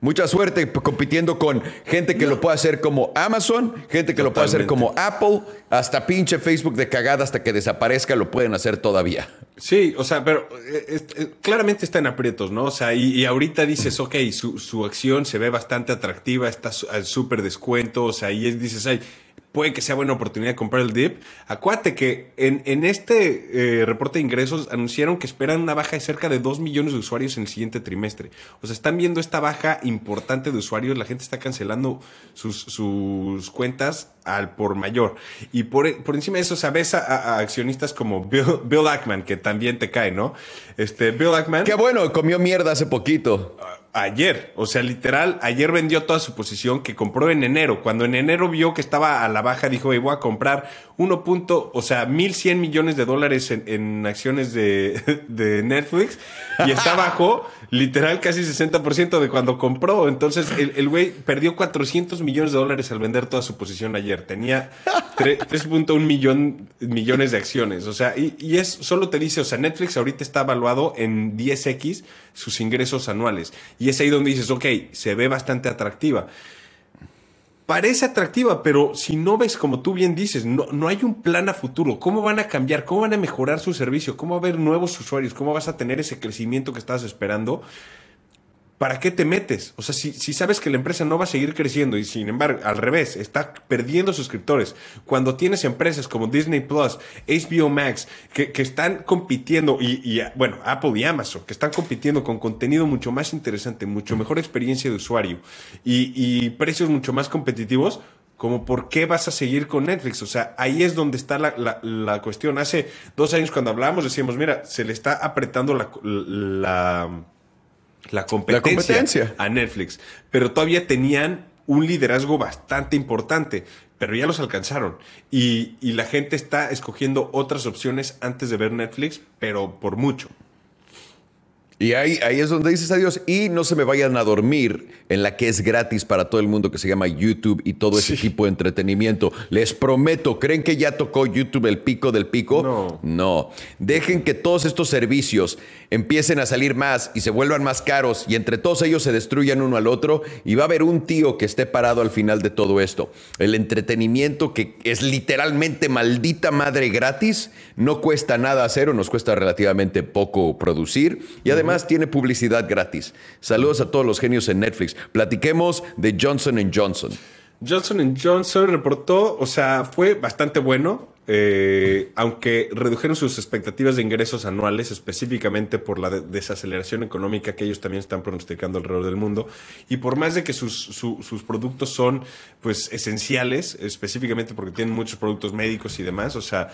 Mucha suerte compitiendo con gente que lo puede hacer como Amazon, gente que lo puede hacer como Apple, hasta pinche Facebook de cagada hasta que desaparezca, lo pueden hacer todavía. Sí, o sea, pero eh, eh, claramente están aprietos, ¿no? O sea, y, ahorita dices, ok, su, su, acción se ve bastante atractiva, está al súper descuento, o sea, y dices, ay, puede que sea buena oportunidad de comprar el DIP. Acuérdate que en, en este eh, reporte de ingresos anunciaron que esperan una baja de cerca de 2 millones de usuarios en el siguiente trimestre. O sea, están viendo esta baja importante de usuarios, la gente está cancelando sus, sus cuentas al por mayor. Y por, por encima de eso, se sabes a, accionistas como Bill, Ackman, que también te cae, ¿no? Este, Bill Ackman. Qué bueno, comió mierda hace poquito. Ah, ayer. O sea, literal, ayer vendió toda su posición que compró en enero. Cuando en enero vio que estaba a la baja, dijo, voy a comprar uno Punto, o sea, 1.100 millones de dólares en, acciones de, Netflix y está bajo literal casi 60% de cuando compró. Entonces, el güey perdió 400 millones de dólares al vender toda su posición ayer. Tenía 3.1 millón, millones de acciones. O sea, y, y es, solo te dice, o sea, Netflix ahorita está evaluado en 10X sus ingresos anuales. Y es ahí donde dices, ok, se ve bastante atractiva. Parece atractiva, pero si no ves, como tú bien dices, no, no hay un plan a futuro. ¿Cómo van a cambiar? ¿Cómo van a mejorar su servicio? ¿Cómo va a haber nuevos usuarios? ¿Cómo vas a tener ese crecimiento que estás esperando? ¿para qué te metes? O sea, si, si, sabes que la empresa no va a seguir creciendo y sin embargo, al revés, está perdiendo suscriptores. Cuando tienes empresas como Disney Plus, HBO Max, que, que están compitiendo, y, y, bueno, Apple y Amazon, que están compitiendo con contenido mucho más interesante, mucho mejor experiencia de usuario y, y precios mucho más competitivos, como por qué vas a seguir con Netflix. O sea, ahí es donde está la, la, cuestión. Hace dos años cuando hablábamos decíamos, mira, se le está apretando la, la la competencia, a Netflix, pero todavía tenían un liderazgo bastante importante, pero ya los alcanzaron. Y, y, la gente está escogiendo otras opciones antes de ver Netflix, pero por mucho. Y ahí, ahí, es donde dices adiós. Y no se me vayan a dormir en la que es gratis para todo el mundo, que se llama YouTube y todo ese tipo de entretenimiento. Les prometo, ¿creen que ya tocó YouTube el pico del pico? No. No. Dejen que todos estos servicios empiecen a salir más y se vuelvan más caros y entre todos ellos se destruyan uno al otro y va a haber un tío que esté parado al final de todo esto. El entretenimiento que es literalmente maldita madre gratis, no cuesta nada hacer o nos cuesta relativamente poco producir. Y además, además tiene publicidad gratis. Saludos a todos los genios en Netflix. Platiquemos de Johnson Johnson. Johnson Johnson reportó, o sea, fue bastante bueno, eh, aunque redujeron sus expectativas de ingresos anuales específicamente por la desaceleración económica que ellos también están pronosticando alrededor del mundo y por más de que sus, sus productos son pues esenciales específicamente porque tienen muchos productos médicos y demás, o sea,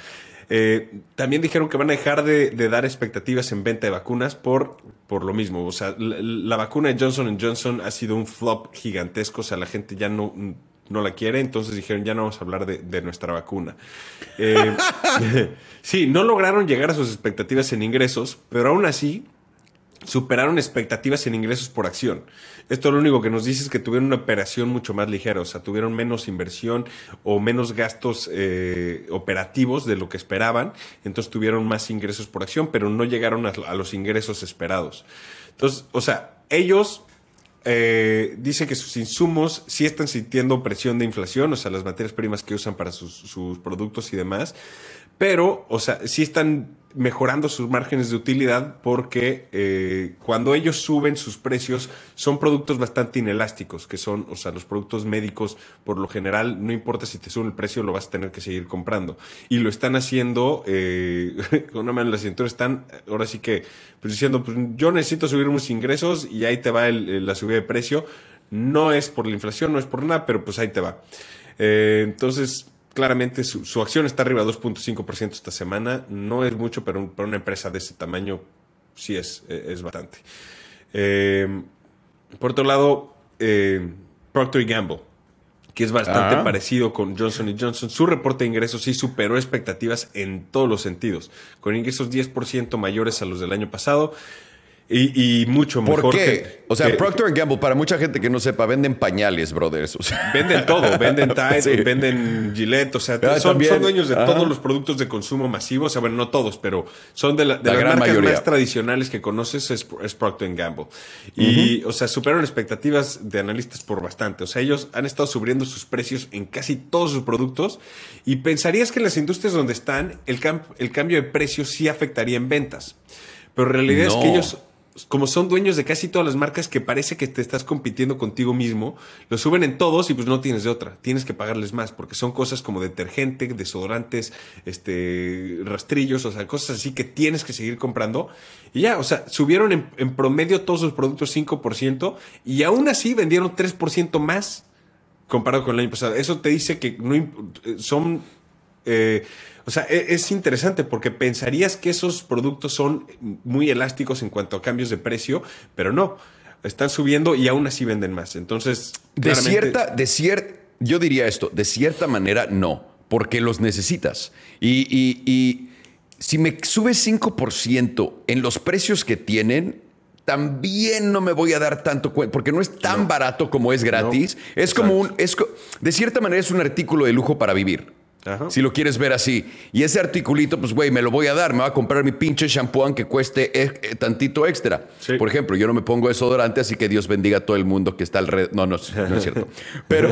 eh, también dijeron que van a dejar de, dar expectativas en venta de vacunas por, por lo mismo. O sea, la, vacuna de Johnson Johnson ha sido un flop gigantesco. O sea, la gente ya no, no la quiere, entonces dijeron, ya no vamos a hablar de, nuestra vacuna. Eh, sí, no lograron llegar a sus expectativas en ingresos, pero aún así superaron expectativas en ingresos por acción. Esto lo único que nos dice es que tuvieron una operación mucho más ligera, o sea, tuvieron menos inversión o menos gastos eh, operativos de lo que esperaban, entonces tuvieron más ingresos por acción, pero no llegaron a, los ingresos esperados. Entonces, o sea, ellos eh, dice que sus insumos sí están sintiendo presión de inflación, o sea, las materias primas que usan para sus, sus productos y demás, pero, o sea, sí están mejorando sus márgenes de utilidad porque eh, cuando ellos suben sus precios son productos bastante inelásticos, que son, o sea, los productos médicos por lo general, no importa si te suben el precio, lo vas a tener que seguir comprando. Y lo están haciendo eh, con una mano en la cintura, están ahora sí que pues, diciendo, pues yo necesito subir mis ingresos y ahí te va la subida de precio. No es por la inflación, no es por nada, pero pues ahí te va. Eh, entonces, claramente su, acción está arriba 2.5% esta semana. No es mucho, pero para una empresa de ese tamaño sí es, eh, es bastante. Em, por otro lado, em, Procter Gamble, que es bastante ah. parecido con Johnson Johnson. Su reporte de ingresos sí superó expectativas en todos los sentidos, con ingresos 10% mayores a los del año pasado. Y, y, mucho mejor. ¿Por qué? o sea, Procter Gamble, para mucha gente que no sepa, venden pañales, brothers. O sea. Venden todo. Venden Tide, venden Gillette. O sea, ah, son, dueños de todos los productos de consumo masivo. O sea, bueno, no todos, pero son de, la, las gran mayoría. más tradicionales que conoces es, Procter Gamble. Y, o sea, superaron expectativas de analistas por bastante. O sea, ellos han estado subiendo sus precios en casi todos sus productos. Y pensarías que en las industrias donde están, el, cambio de precios sí afectaría en ventas. Pero en realidad es que ellos como son dueños de casi todas las marcas que parece que te estás compitiendo contigo mismo, lo suben en todos y pues no tienes de otra, tienes que pagarles más porque son cosas como detergente, desodorantes, este rastrillos, o sea, cosas así que tienes que seguir comprando. Y ya, o sea, subieron en, promedio todos los productos 5% y aún así vendieron 3% más comparado con el año pasado. Eso te dice que no eh, son eh, o sea, e, es, interesante porque pensarías que esos productos son muy elásticos en cuanto a cambios de precio, pero no. Están subiendo y aún así venden más. Entonces, de cierta, de yo diría esto, de cierta manera no, porque los necesitas. Y, si me sube 5% en los precios que tienen, también no me voy a dar tanto cuenta, porque no es tan barato como es gratis. es como un, es, de cierta manera es un artículo de lujo para vivir. Si lo quieres ver así. Y ese articulito, pues, güey, me lo voy a dar. Me va a comprar mi pinche shampoo que cueste eh, eh, tantito extra. Por ejemplo, yo no me pongo desodorante, así que Dios bendiga a todo el mundo que está alrededor. No, no, no es cierto. Pero,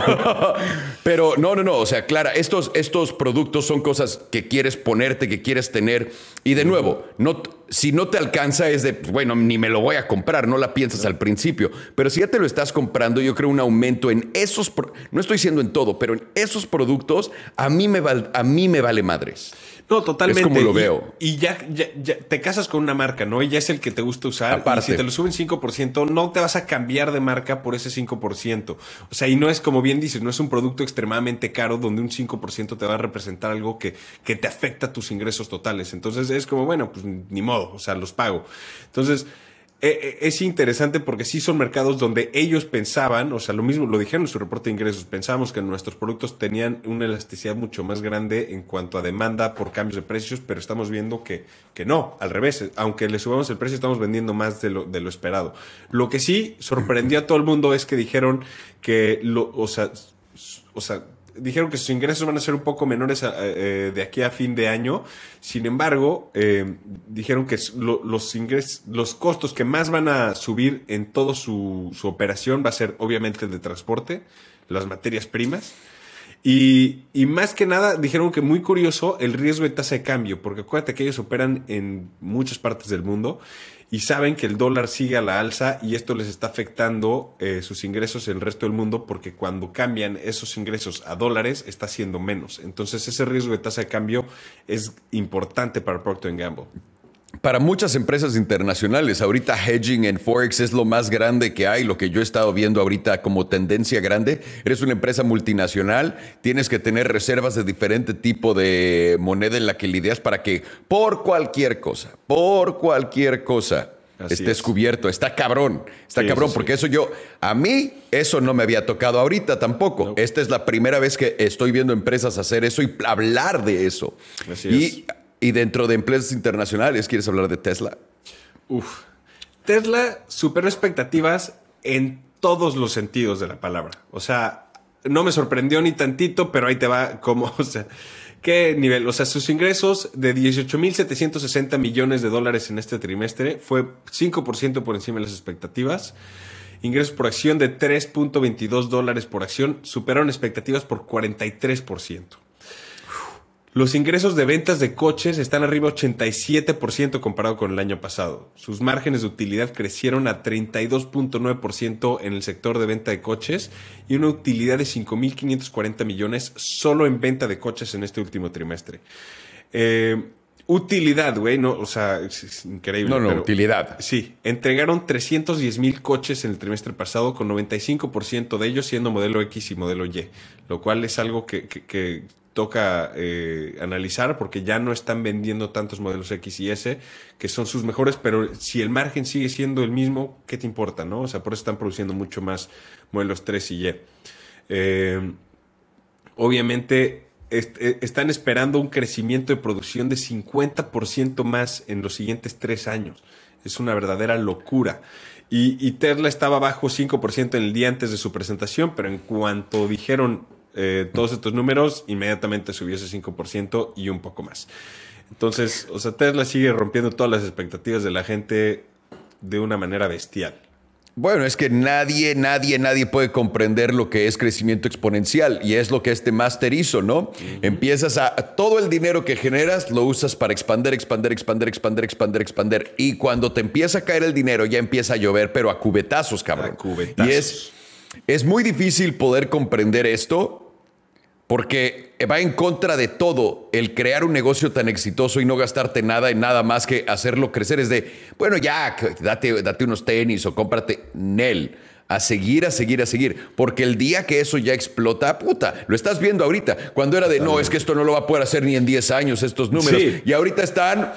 pero no, no, no. O sea, Clara, estos, estos productos son cosas que quieres ponerte, que quieres tener. Y de nuevo, no, si no te alcanza es de, pues, bueno, ni me lo voy a comprar, no la piensas al principio, pero si ya te lo estás comprando, yo creo un aumento en esos, no estoy diciendo en todo, pero en esos productos, a mí me, a mí me vale madres. No, totalmente. Es como lo veo. Y, ya, ya, te casas con una marca, ¿no? Y ya es el que te gusta usar. si te lo suben 5%, no te vas a cambiar de marca por ese 5%. O sea, y no es como bien dices, no es un producto extremadamente caro donde un 5% te va a representar algo que, que te afecta a tus ingresos totales. Entonces es como, bueno, pues ni modo, o sea, los pago. Entonces... E, e, es interesante porque sí son mercados donde ellos pensaban, o sea, lo mismo lo dijeron en su reporte de ingresos, pensamos que nuestros productos tenían una elasticidad mucho más grande en cuanto a demanda por cambios de precios, pero estamos viendo que, que no, al revés, aunque le subamos el precio estamos vendiendo más de lo, de lo esperado. Lo que sí sorprendió a todo el mundo es que dijeron que, lo, o sea, o sea, dijeron que sus ingresos van a ser un poco menores eh, eh, de aquí a fin de año. Sin embargo, eh, dijeron que los, ingresos los costos que más van a subir en toda su, operación va a ser obviamente el de transporte, las materias primas. Y, y, más que nada, dijeron que muy curioso el riesgo de tasa de cambio, porque acuérdate que ellos operan en muchas partes del mundo y saben que el dólar sigue a la alza y esto les está afectando eh, sus ingresos en el resto del mundo porque cuando cambian esos ingresos a dólares está siendo menos. Entonces ese riesgo de tasa de cambio es importante para Procter Gamble para muchas empresas internacionales, ahorita hedging en Forex es lo más grande que hay, lo que yo he estado viendo ahorita como tendencia grande. Eres una empresa multinacional, tienes que tener reservas de diferente tipo de moneda en la que lidias para que por cualquier cosa, por cualquier cosa, estés cubierto. Está cabrón, está cabrón, porque eso yo, a mí eso no me había tocado ahorita tampoco. Esta es la primera vez que estoy viendo empresas hacer eso y hablar de eso. Así es. Y dentro de empresas internacionales, ¿quieres hablar de Tesla? Uf. Tesla superó expectativas en todos los sentidos de la palabra. O sea, no me sorprendió ni tantito, pero ahí te va como, o sea, qué nivel. O sea, sus ingresos de 18.760 millones de dólares en este trimestre fue 5% por encima de las expectativas. Ingresos por acción de 3.22 dólares por acción superaron expectativas por 43%. Los ingresos de ventas de coches están arriba 87% comparado con el año pasado. Sus márgenes de utilidad crecieron a 32.9% en el sector de venta de coches y una utilidad de 5.540 millones solo en venta de coches en este último trimestre. Eh, utilidad, güey, no, o sea, es, increíble. No, no, utilidad. Sí, entregaron 310 mil coches en el trimestre pasado, con 95% de ellos siendo modelo X y modelo Y, lo cual es algo que toca eh, analizar porque ya no están vendiendo tantos modelos X y S que son sus mejores, pero si el margen sigue siendo el mismo, ¿qué te importa? ¿no? O sea, por eso están produciendo mucho más modelos 3 y Y. Eh, obviamente eh, están esperando un crecimiento de producción de 50% más en los siguientes tres años. Es una verdadera locura. Y, y Tesla estaba bajo 5% en el día antes de su presentación, pero en cuanto dijeron eh, todos estos números, inmediatamente subió ese 5% y un poco más. Entonces, o sea, Tesla sigue rompiendo todas las expectativas de la gente de una manera bestial. Bueno, es que nadie, nadie, nadie puede comprender lo que es crecimiento exponencial y es lo que este máster hizo, ¿no? Empiezas a todo el dinero que generas lo usas para expander, expander, expander, expander, expander, expander. Y cuando te empieza a caer el dinero ya empieza a llover, pero a cubetazos, cabrón. A cubetazos. Y es, es muy difícil poder comprender esto porque va en contra de todo el crear un negocio tan exitoso y no gastarte nada en nada más que hacerlo crecer. Es de, bueno, ya, date, date unos tenis o cómprate Nel a seguir, a seguir, a seguir. Porque el día que eso ya explota, puta, lo estás viendo ahorita. Cuando era de no, es que esto no lo va a poder hacer ni en 10 años, estos números. Y ahorita están.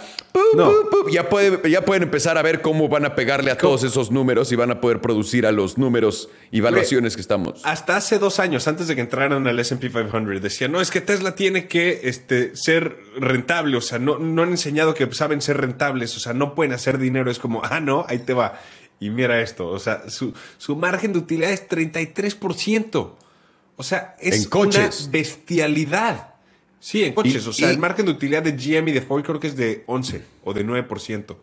ya, puede, ya pueden empezar a ver cómo van a pegarle a todos esos números y van a poder producir a los números y valuaciones que estamos. Hasta hace dos años, antes de que entraran al SP 500, decían: no, es que Tesla tiene que este, ser rentable. O sea, no, no han enseñado que saben ser rentables. O sea, no pueden hacer dinero. Es como, ah, no, ahí te va. Y mira esto, o sea, su, margen de utilidad es 33%. O sea, es una bestialidad. Sí, en coches. o sea, el margen de utilidad de GM y de Ford creo que es de 11 o de 9%.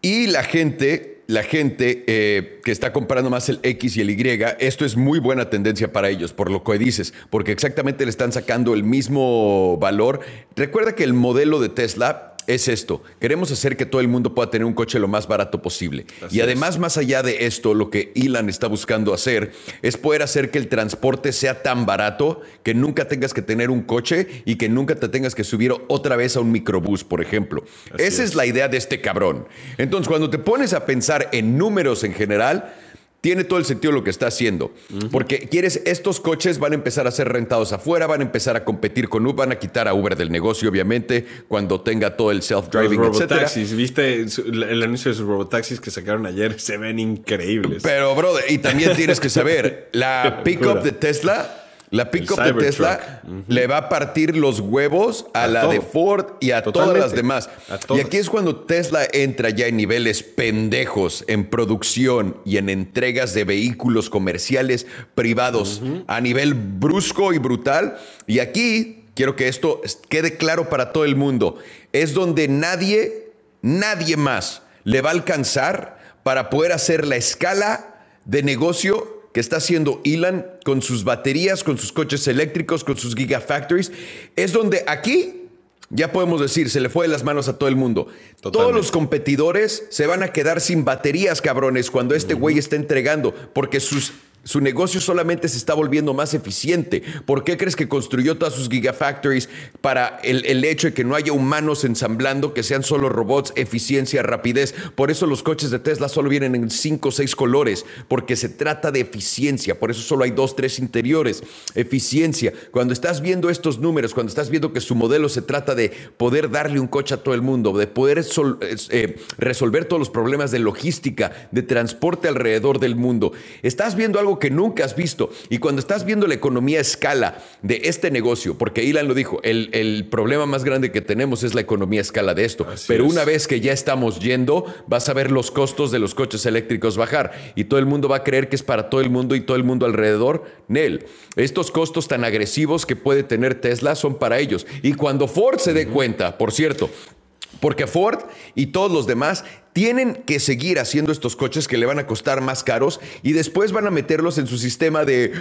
Y la gente, la gente eh, que está comprando más el X y el Y, esto es muy buena tendencia para ellos, por lo que dices, porque exactamente le están sacando el mismo valor. Recuerda que el modelo de Tesla es esto. Queremos hacer que todo el mundo pueda tener un coche lo más barato posible. y además, más allá de esto, lo que Elon está buscando hacer es poder hacer que el transporte sea tan barato que nunca tengas que tener un coche y que nunca te tengas que subir otra vez a un microbús, por ejemplo. Esa es la idea de este cabrón. Entonces, cuando te pones a pensar en números en general, tiene todo el sentido lo que está haciendo. Porque quieres, estos coches van a empezar a ser rentados afuera, van a empezar a competir con Uber, van a quitar a Uber del negocio, obviamente, cuando tenga todo el self-driving, etc. viste el, el anuncio de sus robotaxis que sacaron ayer, se ven increíbles. Pero, brother, y también tienes que saber, la pickup de Tesla la pickup de Tesla le va a partir los huevos a, la de Ford y a todas las demás. Y aquí es cuando Tesla entra ya en niveles pendejos en producción y en entregas de vehículos comerciales privados a nivel brusco y brutal. Y aquí quiero que esto quede claro para todo el mundo. Es donde nadie, nadie más le va a alcanzar para poder hacer la escala de negocio que está haciendo Elon con sus baterías, con sus coches eléctricos, con sus gigafactories, es donde aquí ya podemos decir, se le fue de las manos a todo el mundo. Todos los competidores se van a quedar sin baterías, cabrones, cuando este güey está entregando, porque sus su negocio solamente se está volviendo más eficiente. ¿Por qué crees que construyó todas sus gigafactories para el, hecho de que no haya humanos ensamblando, que sean solo robots, eficiencia, rapidez? Por eso los coches de Tesla solo vienen en cinco o seis colores, porque se trata de eficiencia. Por eso solo hay dos, tres interiores. Eficiencia. Cuando estás viendo estos números, cuando estás viendo que su modelo se trata de poder darle un coche a todo el mundo, de poder eh, resolver todos los problemas de logística, de transporte alrededor del mundo, estás viendo algo que nunca has visto. Y cuando estás viendo la economía a escala de este negocio, porque Ilan lo dijo, el, problema más grande que tenemos es la economía a escala de esto. Pero una vez que ya estamos yendo, vas a ver los costos de los coches eléctricos bajar y todo el mundo va a creer que es para todo el mundo y todo el mundo alrededor. Nel, estos costos tan agresivos que puede tener Tesla son para ellos. Y cuando Ford se dé cuenta, por cierto, porque Ford y todos los demás tienen que seguir haciendo estos coches que le van a costar más caros y después van a meterlos en su sistema de,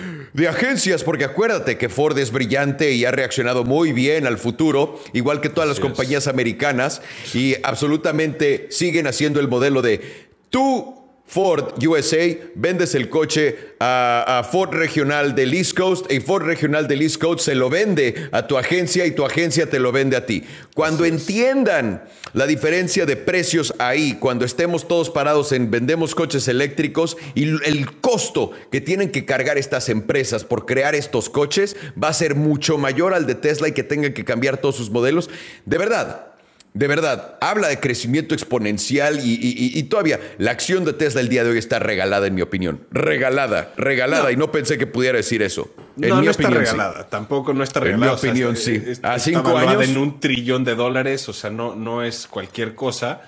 agencias, porque acuérdate que Ford es brillante y ha reaccionado muy bien al futuro, igual que todas las compañías americanas, y absolutamente siguen haciendo el modelo de tú Ford USA, vendes el coche a, Ford Regional de East Coast y Ford Regional de East Coast se lo vende a tu agencia y tu agencia te lo vende a ti. Cuando entiendan la diferencia de precios ahí, cuando estemos todos parados en vendemos coches eléctricos y el costo que tienen que cargar estas empresas por crear estos coches va a ser mucho mayor al de Tesla y que tengan que cambiar todos sus modelos, de verdad, de verdad, habla de crecimiento exponencial y, todavía la acción de Tesla el día de hoy está regalada, en mi opinión. Regalada, regalada, y no pensé que pudiera decir eso. no, está regalada, tampoco no está regalada. En mi opinión, sí. a cinco años. En un trillón de dólares, o sea, no, no es cualquier cosa.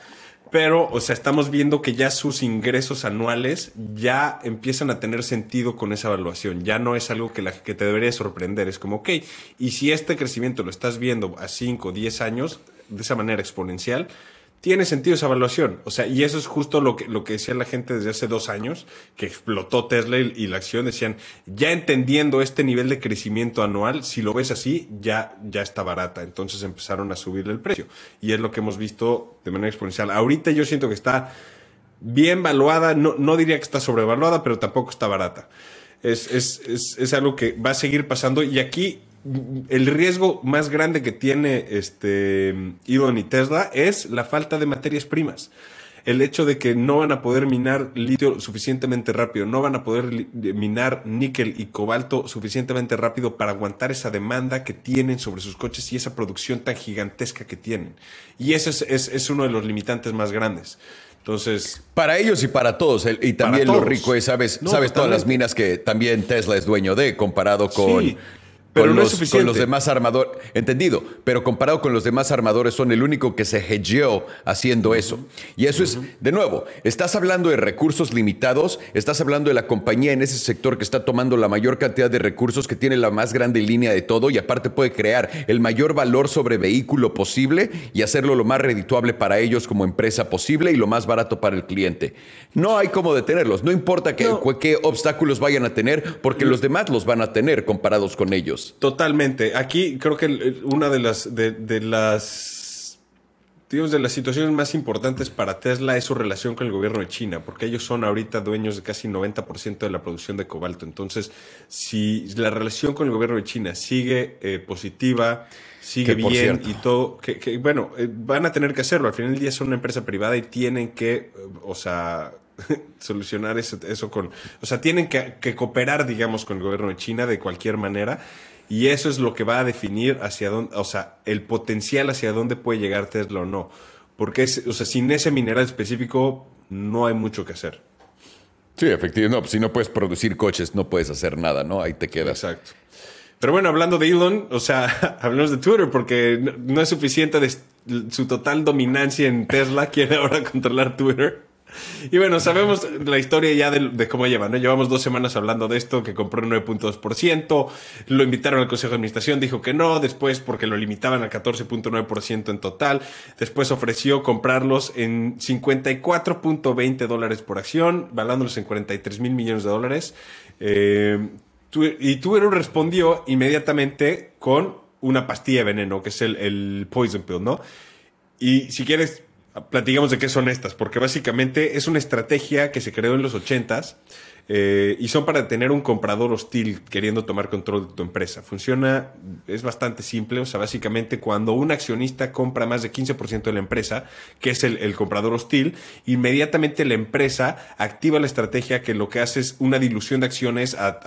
Pero, o sea, estamos viendo que ya sus ingresos anuales ya empiezan a tener sentido con esa evaluación. Ya no es algo que, la, que te debería sorprender. Es como, ok, y si este crecimiento lo estás viendo a 5, diez años, de esa manera exponencial, tiene sentido esa evaluación. O sea, y eso es justo lo que, lo que decía la gente desde hace dos años, que explotó Tesla y, la acción. Decían, ya entendiendo este nivel de crecimiento anual, si lo ves así, ya, ya está barata. Entonces empezaron a subirle el precio. Y es lo que hemos visto de manera exponencial. Ahorita yo siento que está bien valuada. No, diría que está sobrevaluada, pero tampoco está barata. Es, es algo que va a seguir pasando. Y aquí el riesgo más grande que tiene este Elon y Tesla es la falta de materias primas. El hecho de que no van a poder minar litio suficientemente rápido, no van a poder minar níquel y cobalto suficientemente rápido para aguantar esa demanda que tienen sobre sus coches y esa producción tan gigantesca que tienen. Y ese es, uno de los limitantes más grandes. Entonces. Para ellos y para todos. y también lo rico es, sabes, sabes todas las minas que también Tesla es dueño de, comparado con pero no los, es suficiente. demás armadores. Entendido, pero comparado con los demás armadores, son el único que se hedgeó haciendo eso. Y eso es, de nuevo, estás hablando de recursos limitados, estás hablando de la compañía en ese sector que está tomando la mayor cantidad de recursos, que tiene la más grande línea de todo y aparte puede crear el mayor valor sobre vehículo posible y hacerlo lo más redituable para ellos como empresa posible y lo más barato para el cliente. No hay cómo detenerlos, no importa qué obstáculos vayan a tener, porque mm. los demás los van a tener comparados con ellos. Pues, totalmente. Aquí creo que una de las, de, las, de las situaciones más importantes para Tesla es su relación con el gobierno de China, porque ellos son ahorita dueños de casi 90% de la producción de cobalto. Entonces, si la relación con el gobierno de China sigue eh, positiva, sigue bien y todo, que, bueno, eh, van a tener que hacerlo. Al final del día son una empresa privada y tienen que, eh, o sea, solucionar eso, con, o sea, tienen que, cooperar, digamos, con el gobierno de China de cualquier manera. Y eso es lo que va a definir hacia dónde, o sea, el potencial hacia dónde puede llegar Tesla o no. Porque, es, o sea, sin ese mineral específico no hay mucho que hacer. Sí, efectivamente. No, pues si no puedes producir coches, no puedes hacer nada, ¿no? Ahí te quedas. Exacto. Pero bueno, hablando de Elon, o sea, hablemos de Twitter, porque no, no es suficiente de su total dominancia en Tesla, quiere ahora controlar Twitter. Y bueno, sabemos la historia ya de, cómo lleva, ¿no? Llevamos dos semanas hablando de esto, que compró el 9.2%, lo invitaron al Consejo de Administración, dijo que no, después porque lo limitaban al 14.9% en total, después ofreció comprarlos en 54.20 dólares por acción, valándolos en 43 mil millones de dólares. Eh, y Twitter respondió inmediatamente con una pastilla de veneno, que es el, el Poison Pill, ¿no? Y si quieres, platicamos de qué son estas, porque básicamente es una estrategia que se creó en los ochentas eh, y son para tener un comprador hostil queriendo tomar control de tu empresa. Funciona, es bastante simple, o sea, básicamente cuando un accionista compra más de 15% de la empresa, que es el, comprador hostil, inmediatamente la empresa activa la estrategia que lo que hace es una dilución de acciones a,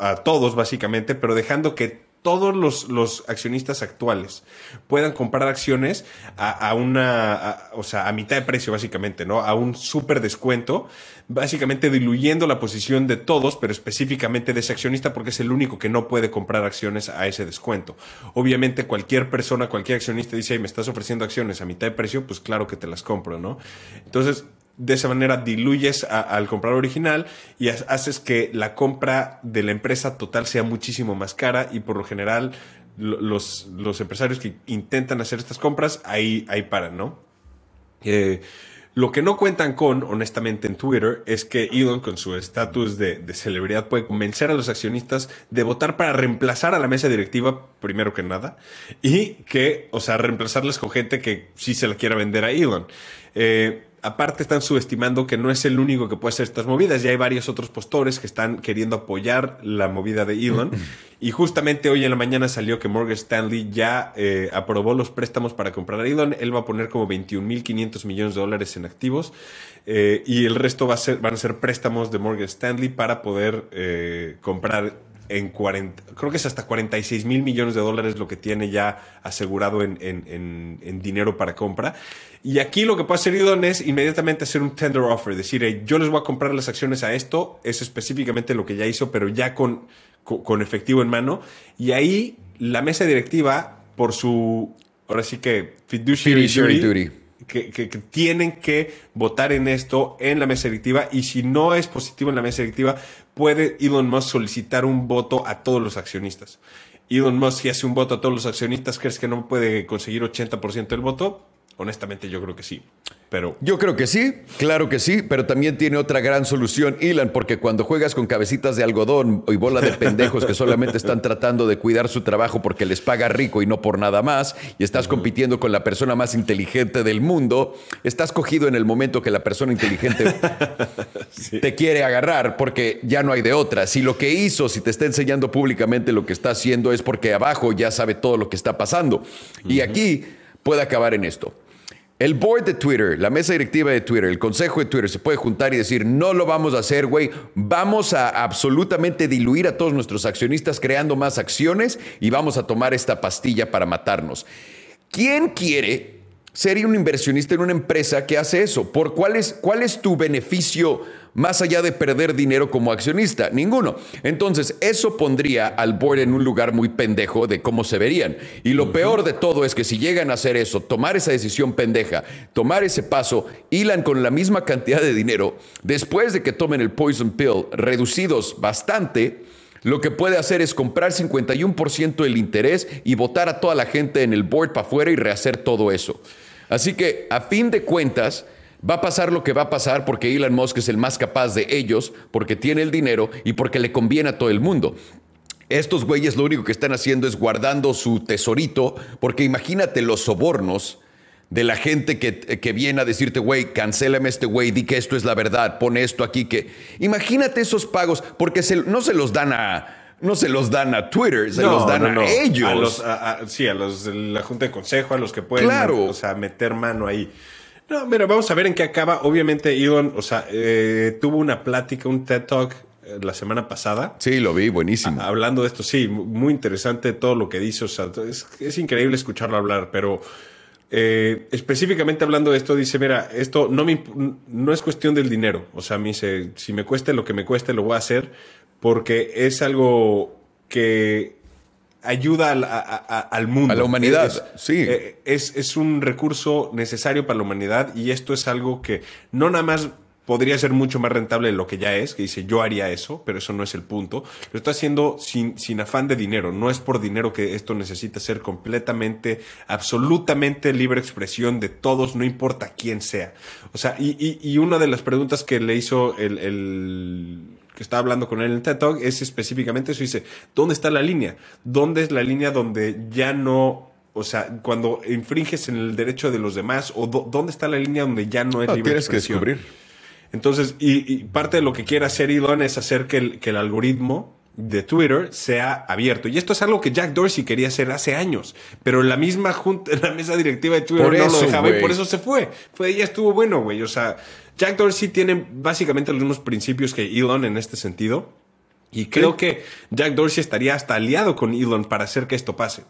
a todos, básicamente, pero dejando que todos los, accionistas actuales puedan comprar acciones a, una, o sea, a mitad de precio básicamente, ¿no? A un súper descuento, básicamente diluyendo la posición de todos, pero específicamente de ese accionista porque es el único que no puede comprar acciones a ese descuento. Obviamente cualquier persona, cualquier accionista dice, Ay, me estás ofreciendo acciones a mitad de precio, pues claro que te las compro, ¿no? Entonces, de esa manera diluyes al comprador original y haces que la compra de la empresa total sea muchísimo más cara y por lo general los, los, empresarios que intentan hacer estas compras ahí, ahí paran, ¿no? Eh, lo que no cuentan con, honestamente, en Twitter es que Elon, con su estatus de, celebridad, puede convencer a los accionistas de votar para reemplazar a la mesa directiva, primero que nada, y que, o sea, reemplazarles con gente que sí se la quiera vender a Elon. Eh, aparte están subestimando que no es el único que puede hacer estas movidas. Ya hay varios otros postores que están queriendo apoyar la movida de Elon. y justamente hoy en la mañana salió que Morgan Stanley ya eh, aprobó los préstamos para comprar a Elon. Él va a poner como 21.500 millones de dólares en activos. Eh, y el resto va a ser, van a ser préstamos de Morgan Stanley para poder eh, comprar en 40, creo que es hasta 46 mil millones de dólares lo que tiene ya asegurado en, dinero para compra. Y aquí lo que puede hacer Elon es inmediatamente hacer un tender offer, decir, yo les voy a comprar las acciones a esto, es específicamente lo que ya hizo, pero ya con, con, efectivo en mano. Y ahí la mesa directiva, por su, ahora sí que fiduciary, duty que, tienen que votar en esto en la mesa directiva y si no es positivo en la mesa directiva, puede Elon Musk solicitar un voto a todos los accionistas. Elon Musk, si hace un voto a todos los accionistas, ¿crees que no puede conseguir 80% del voto? Honestamente, yo creo que sí. Pero... Yo creo que sí, claro que sí, pero también tiene otra gran solución, Ilan, porque cuando juegas con cabecitas de algodón y bola de pendejos que solamente están tratando de cuidar su trabajo porque les paga rico y no por nada más, y estás compitiendo con la persona más inteligente del mundo, estás cogido en el momento que la persona inteligente te quiere agarrar porque ya no hay de otra. Si lo que hizo, si te está enseñando públicamente lo que está haciendo es porque abajo ya sabe todo lo que está pasando. Y aquí puede acabar en esto. El board de Twitter, la mesa directiva de Twitter, el consejo de Twitter se puede juntar y decir, no lo vamos a hacer, güey, vamos a absolutamente diluir a todos nuestros accionistas creando más acciones y vamos a tomar esta pastilla para matarnos. ¿Quién quiere sería un inversionista en una empresa que hace eso? ¿Por cuál es, cuál es tu beneficio más allá de perder dinero como accionista? Ninguno. Entonces, eso pondría al board en un lugar muy pendejo de cómo se verían. Y lo peor de todo es que si llegan a hacer eso, tomar esa decisión pendeja, tomar ese paso, hilan con la misma cantidad de dinero, después de que tomen el poison pill reducidos bastante, lo que puede hacer es comprar 51% del interés y votar a toda la gente en el board para afuera y rehacer todo eso. Así que a fin de cuentas, va a pasar lo que va a pasar porque Elon Musk es el más capaz de ellos, porque tiene el dinero y porque le conviene a todo el mundo. Estos güeyes lo único que están haciendo es guardando su tesorito, porque imagínate los sobornos de la gente que, viene a decirte, güey, cancélame este güey, di que esto es la verdad, pone esto aquí, que... Imagínate esos pagos, porque no se los dan a, no se los dan a Twitter, se los dan a ellos. los, sí, a los de la Junta de Consejo, a los que pueden o sea, meter mano ahí. No, mira, vamos a ver en qué acaba. Obviamente, Elon, o sea, eh, tuvo una plática, un TED Talk eh, la semana pasada. Sí, lo vi, buenísimo. hablando de esto, sí, muy interesante todo lo que dice. O sea, es, increíble escucharlo hablar, pero eh, específicamente hablando de esto, dice, mira, esto no, me, no es cuestión del dinero. O sea, me dice, si me cueste lo que me cueste, lo voy a hacer porque es algo que ayuda al, mundo. A la humanidad, sí. Eh, es, un recurso necesario para la humanidad y esto es algo que no nada más podría ser mucho más rentable de lo que ya es, que dice yo haría eso, pero eso no es el punto. Lo está haciendo sin, afán de dinero, no es por dinero que esto necesita ser completamente, absolutamente libre expresión de todos, no importa quién sea. O sea, y, y, y una de las preguntas que le hizo el que estaba hablando con él en TED Talk es específicamente eso. Dice, ¿dónde está la línea? ¿Dónde es la línea donde ya no... O sea, cuando infringes en el derecho de los demás, o dónde está la línea donde ya no es libre tienes que descubrir. Entonces, y, parte de lo que quiere hacer Elon es hacer que el, algoritmo de Twitter sea abierto. Y esto es algo que Jack Dorsey quería hacer hace años, pero la misma junta, la mesa directiva de Twitter no lo dejaba y por eso se fue. Fue, ya estuvo bueno, güey. O sea, Jack Dorsey tiene básicamente los mismos principios que Elon en este sentido. Y creo que Jack Dorsey estaría hasta aliado con Elon para hacer que esto pase.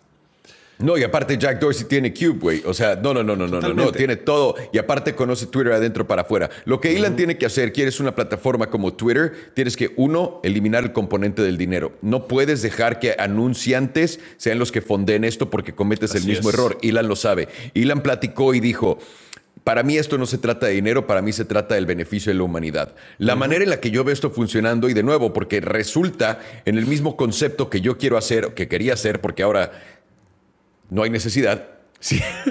No, y aparte Jack Dorsey tiene Cube, güey. O sea, no, no, no, no, no, no. Tiene todo. Y aparte conoce Twitter adentro para afuera. Lo que Elon tiene que hacer, quieres una plataforma como Twitter, tienes que, uno, eliminar el componente del dinero. No puedes dejar que anunciantes sean los que fonden esto porque cometes el mismo error. Elon lo sabe. Elon platicó y dijo, para mí esto no se trata de dinero, para mí se trata del beneficio de la humanidad. La manera en la que yo veo esto funcionando, y de nuevo, porque resulta en el mismo concepto que yo quiero hacer, que quería hacer, porque ahora no hay necesidad,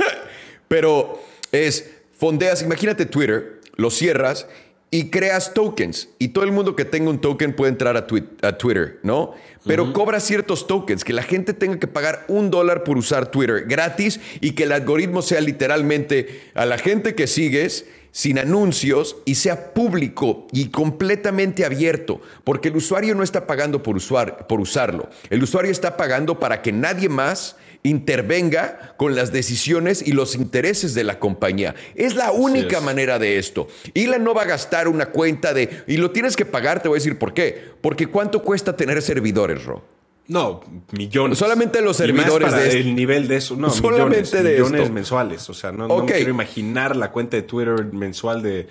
pero es, fondeas, imagínate Twitter, lo cierras y creas tokens, y todo el mundo que tenga un token puede entrar a Twitter, ¿no? pero cobra ciertos tokens, que la gente tenga que pagar un dólar por usar Twitter gratis y que el algoritmo sea literalmente a la gente que sigues sin anuncios y sea público y completamente abierto, porque el usuario no está pagando por, por usarlo, el usuario está pagando para que nadie más intervenga con las decisiones y los intereses de la compañía. Es la única manera de esto. la no va a gastar una cuenta de, y lo tienes que pagar, te voy a decir por qué. Porque ¿cuánto cuesta tener servidores, Ro? No, millones. Solamente los servidores el nivel de eso, no, solamente millones, de millones mensuales, o sea, no, quiero imaginar la cuenta de Twitter mensual de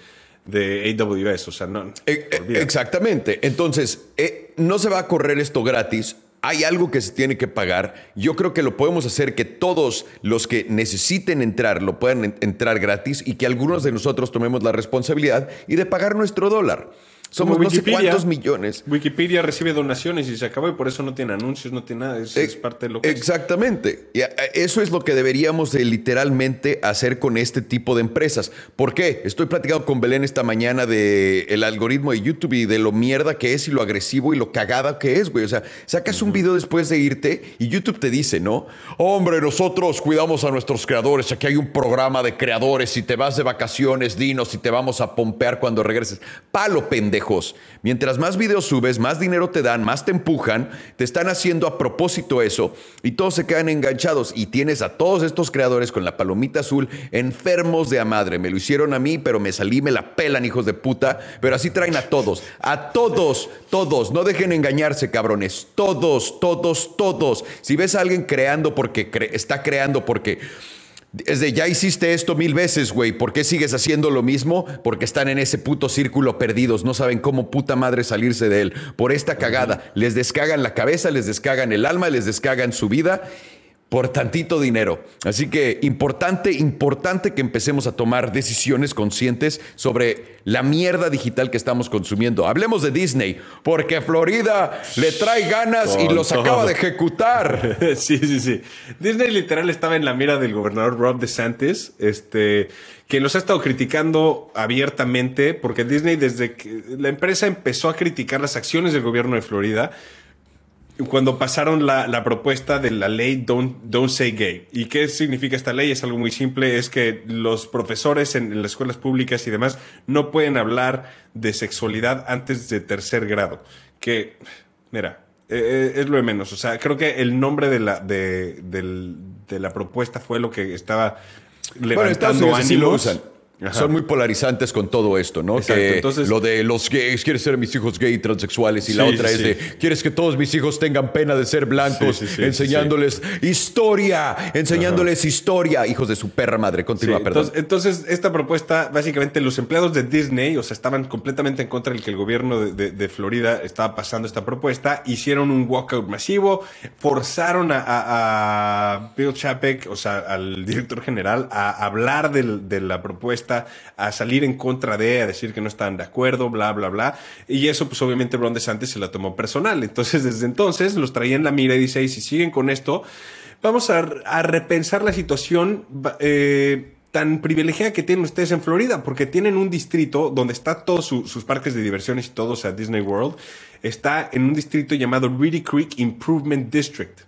AWS, o sea, no. Eh, eh, exactamente. Entonces, eh, no se va a correr esto gratis hay algo que se tiene que pagar. Yo creo que lo podemos hacer que todos los que necesiten entrar lo puedan entrar gratis y que algunos de nosotros tomemos la responsabilidad y de pagar nuestro dólar. Somos no sé cuántos millones. Wikipedia recibe donaciones y se acabó y por eso no tiene anuncios, no tiene nada. Es, es eh, parte de lo que Exactamente. Eso es lo que deberíamos literalmente hacer con este tipo de empresas. ¿Por qué? Estoy platicando con Belén esta mañana del el algoritmo de YouTube y de lo mierda que es y lo agresivo y lo cagada que es, güey. O sea, sacas un video después de irte y YouTube te dice, ¿no? Hombre, nosotros cuidamos a nuestros creadores. Aquí hay un programa de creadores. Si te vas de vacaciones, dinos y te vamos a pompear cuando regreses. Palo, pendejo. Mientras más videos subes, más dinero te dan, más te empujan, te están haciendo a propósito eso y todos se quedan enganchados y tienes a todos estos creadores con la palomita azul enfermos de a madre. Me lo hicieron a mí, pero me salí, me la pelan, hijos de puta. Pero así traen a todos, a todos, todos. No dejen engañarse, cabrones. Todos, todos, todos. Si ves a alguien creando porque está creando porque es de, ya hiciste esto mil veces, güey. ¿Por qué sigues haciendo lo mismo? Porque están en ese puto círculo perdidos. No saben cómo puta madre salirse de él. Por esta cagada. Les descagan la cabeza, les descagan el alma, les descagan su vida por tantito dinero. Así que importante, importante que empecemos a tomar decisiones conscientes sobre la mierda digital que estamos consumiendo. Hablemos de Disney, porque Florida le trae ganas y los acaba de ejecutar. Sí, sí, sí. Disney literal estaba en la mira del gobernador Rob DeSantis, este, que los ha estado criticando abiertamente, porque Disney desde que la empresa empezó a criticar las acciones del gobierno de Florida, cuando pasaron la, la, propuesta de la ley don't, don't, Say Gay. ¿Y qué significa esta ley? Es algo muy simple, es que los profesores en, las escuelas públicas y demás no pueden hablar de sexualidad antes de tercer grado. Que, mira, e, e, es lo de menos. O sea, creo que el nombre de la, de, de la propuesta fue lo que estaba levantando son muy polarizantes con todo esto, ¿no? lo de los gays, quieres ser mis hijos gay transexuales, y la otra es de quieres que todos mis hijos tengan pena de ser blancos, enseñándoles historia, enseñándoles historia, hijos de su perra madre. Continúa, perdón. Entonces, esta propuesta, básicamente, los empleados de Disney, o sea, estaban completamente en contra del que el gobierno de, Florida estaba pasando esta propuesta, hicieron un walkout masivo, forzaron a, Bill Chapek, o sea, al director general, a hablar de la propuesta a salir en contra de, a decir que no están de acuerdo, bla, bla, bla. Y eso, pues obviamente, Brondes antes se la tomó personal. Entonces, desde entonces, los traía en la mira y dice, y si siguen con esto, vamos a, repensar la situación. Eh, tan privilegiada que tienen ustedes en Florida, porque tienen un distrito donde está todos sus parques de diversiones y todo, o sea, Disney World, está en un distrito llamado Reedy Creek Improvement District.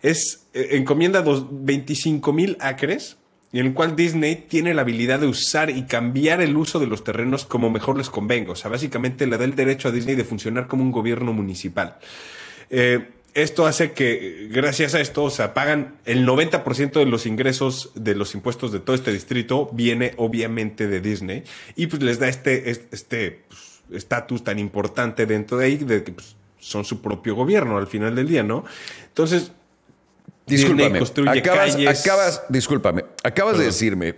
Es, eh, encomienda dos, 25 mil acres en el cual Disney tiene la habilidad de usar y cambiar el uso de los terrenos como mejor les convenga. O sea, básicamente le da el derecho a Disney de funcionar como un gobierno municipal. Eh, esto hace que, gracias a esto, o sea, pagan el 90% de los ingresos de los impuestos de todo este distrito, viene obviamente de Disney, y pues les da este estatus este, pues, estatus tan importante dentro de ahí, de que pues, son su propio gobierno al final del día, ¿no? Entonces, Disculpame, acabas, calles. acabas, discúlpame. Acabas de decirme.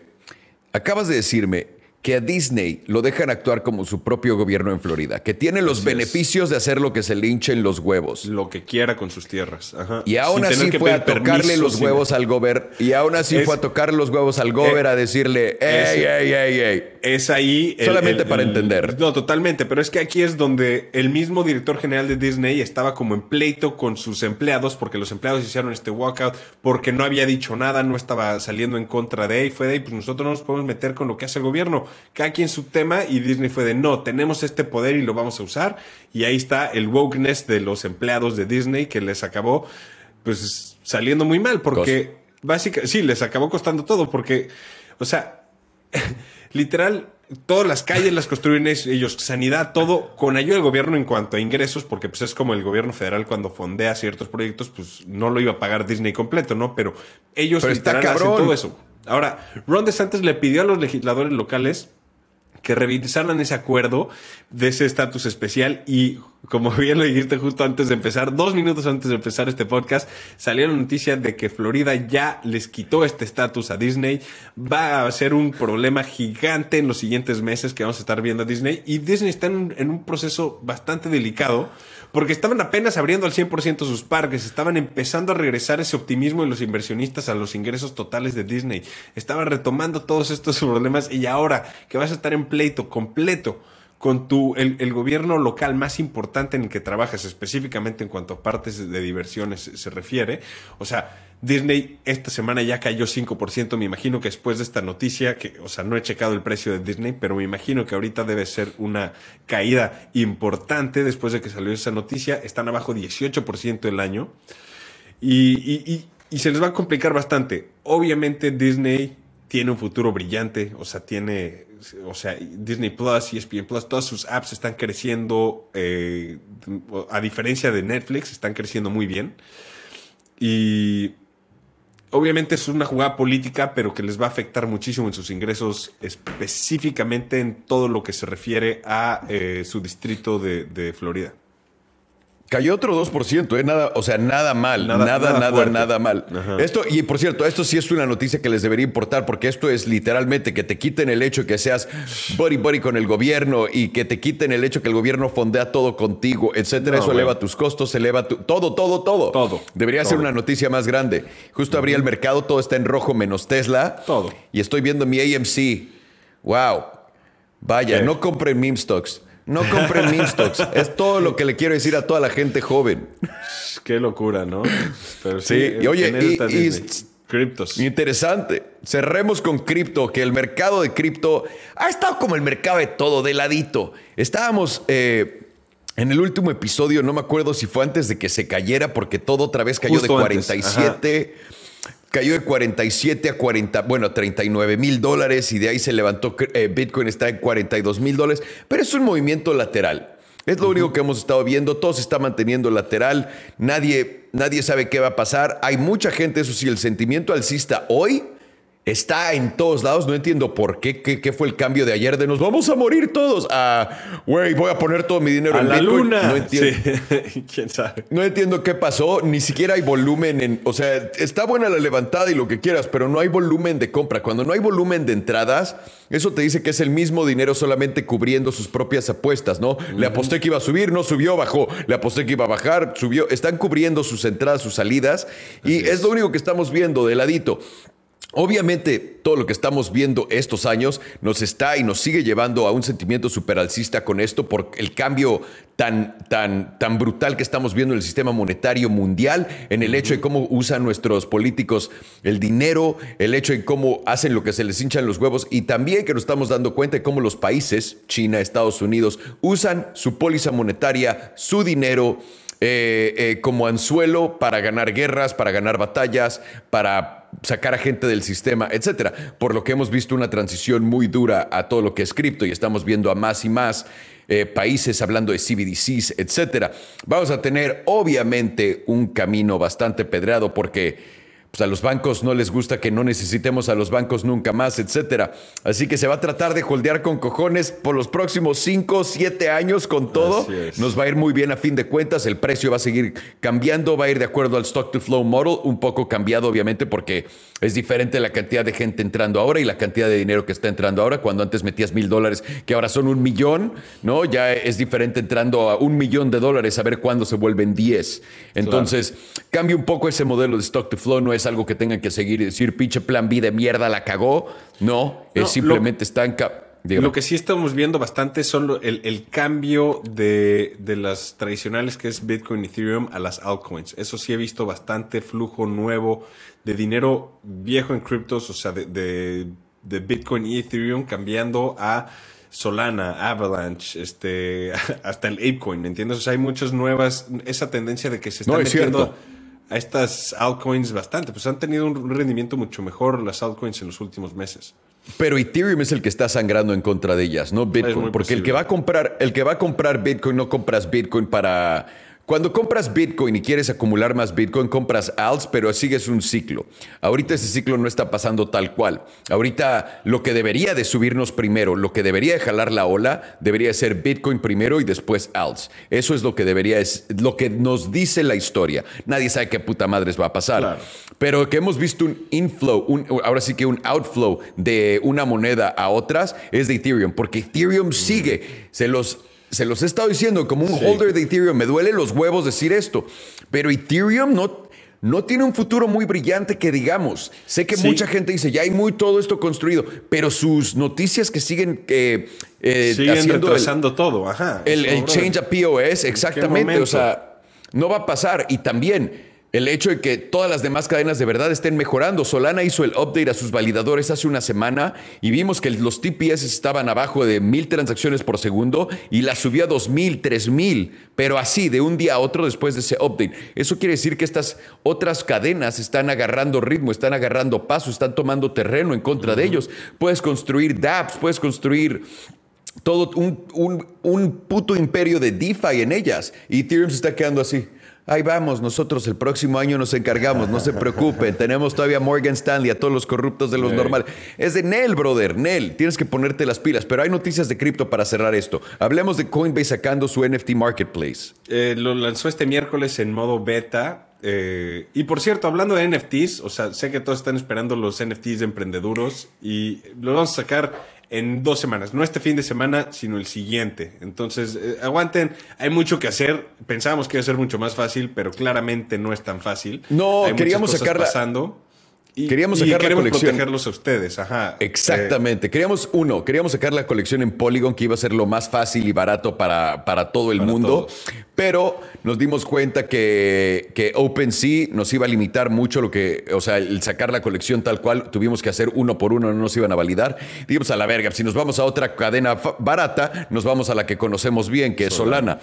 Acabas de decirme que a Disney lo dejan actuar como su propio gobierno en Florida, que tiene los beneficios de hacer lo que se le en los huevos. Lo que quiera con sus tierras. Ajá. Y aún así fue a tocarle los huevos al gober. Y aún así fue a tocar los huevos al gober eh, a decirle, ¡ey, ey, ey, ey! Es ahí. Solamente para entender. No, totalmente. Pero es que aquí es donde el mismo director general de Disney estaba como en pleito con sus empleados, porque los empleados hicieron este walkout, porque no había dicho nada, no estaba saliendo en contra de, y fue de, pues nosotros no nos podemos meter con lo que hace el gobierno cada quien su tema y Disney fue de no, tenemos este poder y lo vamos a usar. Y ahí está el wokeness de los empleados de Disney que les acabó pues saliendo muy mal porque básicamente sí, les acabó costando todo porque, o sea, literal todas las calles las construyen ellos, sanidad, todo con ayuda del gobierno en cuanto a ingresos, porque pues es como el gobierno federal cuando fondea ciertos proyectos, pues no lo iba a pagar Disney completo, ¿no? Pero ellos Pero todo eso. Ahora, Ron DeSantis le pidió a los legisladores locales que revisaran ese acuerdo de ese estatus especial y como bien lo dijiste justo antes de empezar, dos minutos antes de empezar este podcast, salió la noticia de que Florida ya les quitó este estatus a Disney. Va a ser un problema gigante en los siguientes meses que vamos a estar viendo a Disney y Disney está en un proceso bastante delicado porque estaban apenas abriendo al 100% sus parques, estaban empezando a regresar ese optimismo de los inversionistas a los ingresos totales de Disney, estaban retomando todos estos problemas y ahora que vas a estar en pleito completo con tu, el, el, gobierno local más importante en el que trabajas, específicamente en cuanto a partes de diversiones se refiere, o sea, Disney esta semana ya cayó 5%, me imagino que después de esta noticia, que, o sea, no he checado el precio de Disney, pero me imagino que ahorita debe ser una caída importante después de que salió esa noticia, están abajo 18% el año y, se les va a complicar bastante. Obviamente Disney tiene un futuro brillante, o sea, tiene, o sea, Disney Plus, ESPN Plus, todas sus apps están creciendo, eh, a diferencia de Netflix, están creciendo muy bien. Y obviamente es una jugada política, pero que les va a afectar muchísimo en sus ingresos, específicamente en todo lo que se refiere a eh, su distrito de, de Florida. Cayó otro 2%, ¿eh? nada, o sea, nada mal, nada, nada, nada, mal. Esto, y por cierto, esto sí es una noticia que les debería importar, porque esto es literalmente que te quiten el hecho que seas buddy buddy con el gobierno y que te quiten el hecho que el gobierno fondea todo contigo, etcétera. Eso eleva tus costos, eleva tu. Todo, todo, todo. Todo. Debería ser una noticia más grande. Justo abría el mercado, todo está en rojo menos Tesla. Todo. Y estoy viendo mi AMC. Wow. Vaya, no compren meme stocks. No compren Minstocks. es todo lo que le quiero decir a toda la gente joven. Qué locura, ¿no? sí, y, oye, criptos. Interesante. Cerremos con cripto, que el mercado de cripto ha estado como el mercado de todo, de ladito. Estábamos eh, en el último episodio, no me acuerdo si fue antes de que se cayera, porque todo otra vez cayó de 47 cayó de 47 a 40, bueno, 39 mil dólares y de ahí se levantó, eh, Bitcoin está en 42 mil dólares, pero es un movimiento lateral. Es lo único que hemos estado viendo, todo se está manteniendo lateral, nadie, nadie sabe qué va a pasar, hay mucha gente, eso sí, el sentimiento alcista hoy Está en todos lados, no entiendo por qué, qué, fue el cambio de ayer de nos vamos a morir todos Ah, güey, voy a poner todo mi dinero en la luna. No entiendo. ¿Quién sabe? No entiendo qué pasó, ni siquiera hay volumen en, o sea, está buena la levantada y lo que quieras, pero no hay volumen de compra. Cuando no hay volumen de entradas, eso te dice que es el mismo dinero solamente cubriendo sus propias apuestas, ¿no? Le aposté que iba a subir, no subió, bajó. Le aposté que iba a bajar, subió. Están cubriendo sus entradas, sus salidas y es. es lo único que estamos viendo de ladito. Obviamente, todo lo que estamos viendo estos años nos está y nos sigue llevando a un sentimiento superalcista con esto por el cambio tan, tan, tan brutal que estamos viendo en el sistema monetario mundial, en el hecho de cómo usan nuestros políticos el dinero, el hecho de cómo hacen lo que se les hinchan los huevos y también que nos estamos dando cuenta de cómo los países, China, Estados Unidos, usan su póliza monetaria, su dinero. Eh, eh, como anzuelo para ganar guerras, para ganar batallas, para sacar a gente del sistema, etcétera. Por lo que hemos visto una transición muy dura a todo lo que es cripto y estamos viendo a más y más eh, países hablando de CBDCs, etcétera. Vamos a tener obviamente un camino bastante pedreado porque pues, a los bancos no les gusta que no necesitemos a los bancos nunca más, etcétera. Así que se va a tratar de holdear con cojones por los próximos 5, 7 años con todo. Nos va a ir muy bien a fin de cuentas, el precio va a seguir cambiando, va a ir de acuerdo al stock to flow model, un poco cambiado obviamente porque es diferente la cantidad de gente entrando ahora y la cantidad de dinero que está entrando ahora, cuando antes metías mil dólares, que ahora son un millón, ¿no? Ya es diferente entrando a un millón de dólares, a ver cuándo se vuelven 10. Entonces, cambia un poco ese modelo de stock to flow, no es algo que tengan que seguir y decir, pinche plan B de mierda la cagó. No, es simplemente estanca Lo que sí estamos viendo bastante son el, cambio de, las tradicionales que es Bitcoin, y Ethereum a las altcoins. Eso sí he visto bastante flujo nuevo de dinero viejo en criptos, o sea, de, de, Bitcoin y Ethereum cambiando a Solana, Avalanche, este, hasta el Apecoin, entiendes? O sea, hay muchas nuevas, esa tendencia de que se está metiendo a estas altcoins bastante. Pues han tenido un rendimiento mucho mejor las altcoins en los últimos meses. Pero Ethereum es el que está sangrando en contra de ellas, ¿no? Bitcoin. Porque el que va a comprar, el que va a comprar Bitcoin, no compras Bitcoin para cuando compras Bitcoin y quieres acumular más Bitcoin, compras ALTS, pero sigues un ciclo. Ahorita ese ciclo no está pasando tal cual. Ahorita lo que debería de subirnos primero, lo que debería de jalar la ola, debería ser Bitcoin primero y después ALTS. Eso es lo que debería, es lo que nos dice la historia. Nadie sabe qué puta madres va a pasar. Pero que hemos visto un inflow, ahora sí que un outflow de una moneda a otras es de Ethereum, porque Ethereum sigue. Se los se los he estado diciendo como un holder de Ethereum. Me duele los huevos decir esto. Pero Ethereum no, no tiene un futuro muy brillante que digamos. Sé que mucha gente dice, ya hay muy todo esto construido, pero sus noticias que siguen... que eh, eh, siguen retrasando todo, ajá. El, el change a POS, exactamente. O sea, no va a pasar. Y también el hecho de que todas las demás cadenas de verdad estén mejorando. Solana hizo el update a sus validadores hace una semana y vimos que los TPS estaban abajo de mil transacciones por segundo y la subía a dos mil, tres mil, pero así de un día a otro después de ese update. Eso quiere decir que estas otras cadenas están agarrando ritmo, están agarrando paso, están tomando terreno en contra de ellos. Puedes construir dApps, puedes construir todo un, un puto imperio de DeFi en ellas. Y Ethereum se está quedando así. Ahí vamos, nosotros el próximo año nos encargamos, no se preocupen. Tenemos todavía a Morgan Stanley, a todos los corruptos de los normales. Es de Nell brother, Nel, tienes que ponerte las pilas. Pero hay noticias de cripto para cerrar esto. Hablemos de Coinbase sacando su NFT Marketplace. Eh, lo lanzó este miércoles en modo beta. Eh, y por cierto, hablando de NFTs, o sea, sé que todos están esperando los NFTs de emprendeduros y lo vamos a sacar en dos semanas. No este fin de semana, sino el siguiente. Entonces, eh, aguanten. Hay mucho que hacer. Pensábamos que iba a ser mucho más fácil, pero claramente no es tan fácil. No, queríamos sacar sacarla. pasando. Y, queríamos sacar la colección. protegerlos a ustedes, ajá. Exactamente. Queríamos, uno, queríamos sacar la colección en Polygon, que iba a ser lo más fácil y barato para, para todo el mundo. Pero nos dimos cuenta que, que OpenSea nos iba a limitar mucho lo que, o sea, el sacar la colección tal cual, tuvimos que hacer uno por uno, no nos iban a validar. Dijimos a la verga, si nos vamos a otra cadena barata, nos vamos a la que conocemos bien, que es Solana.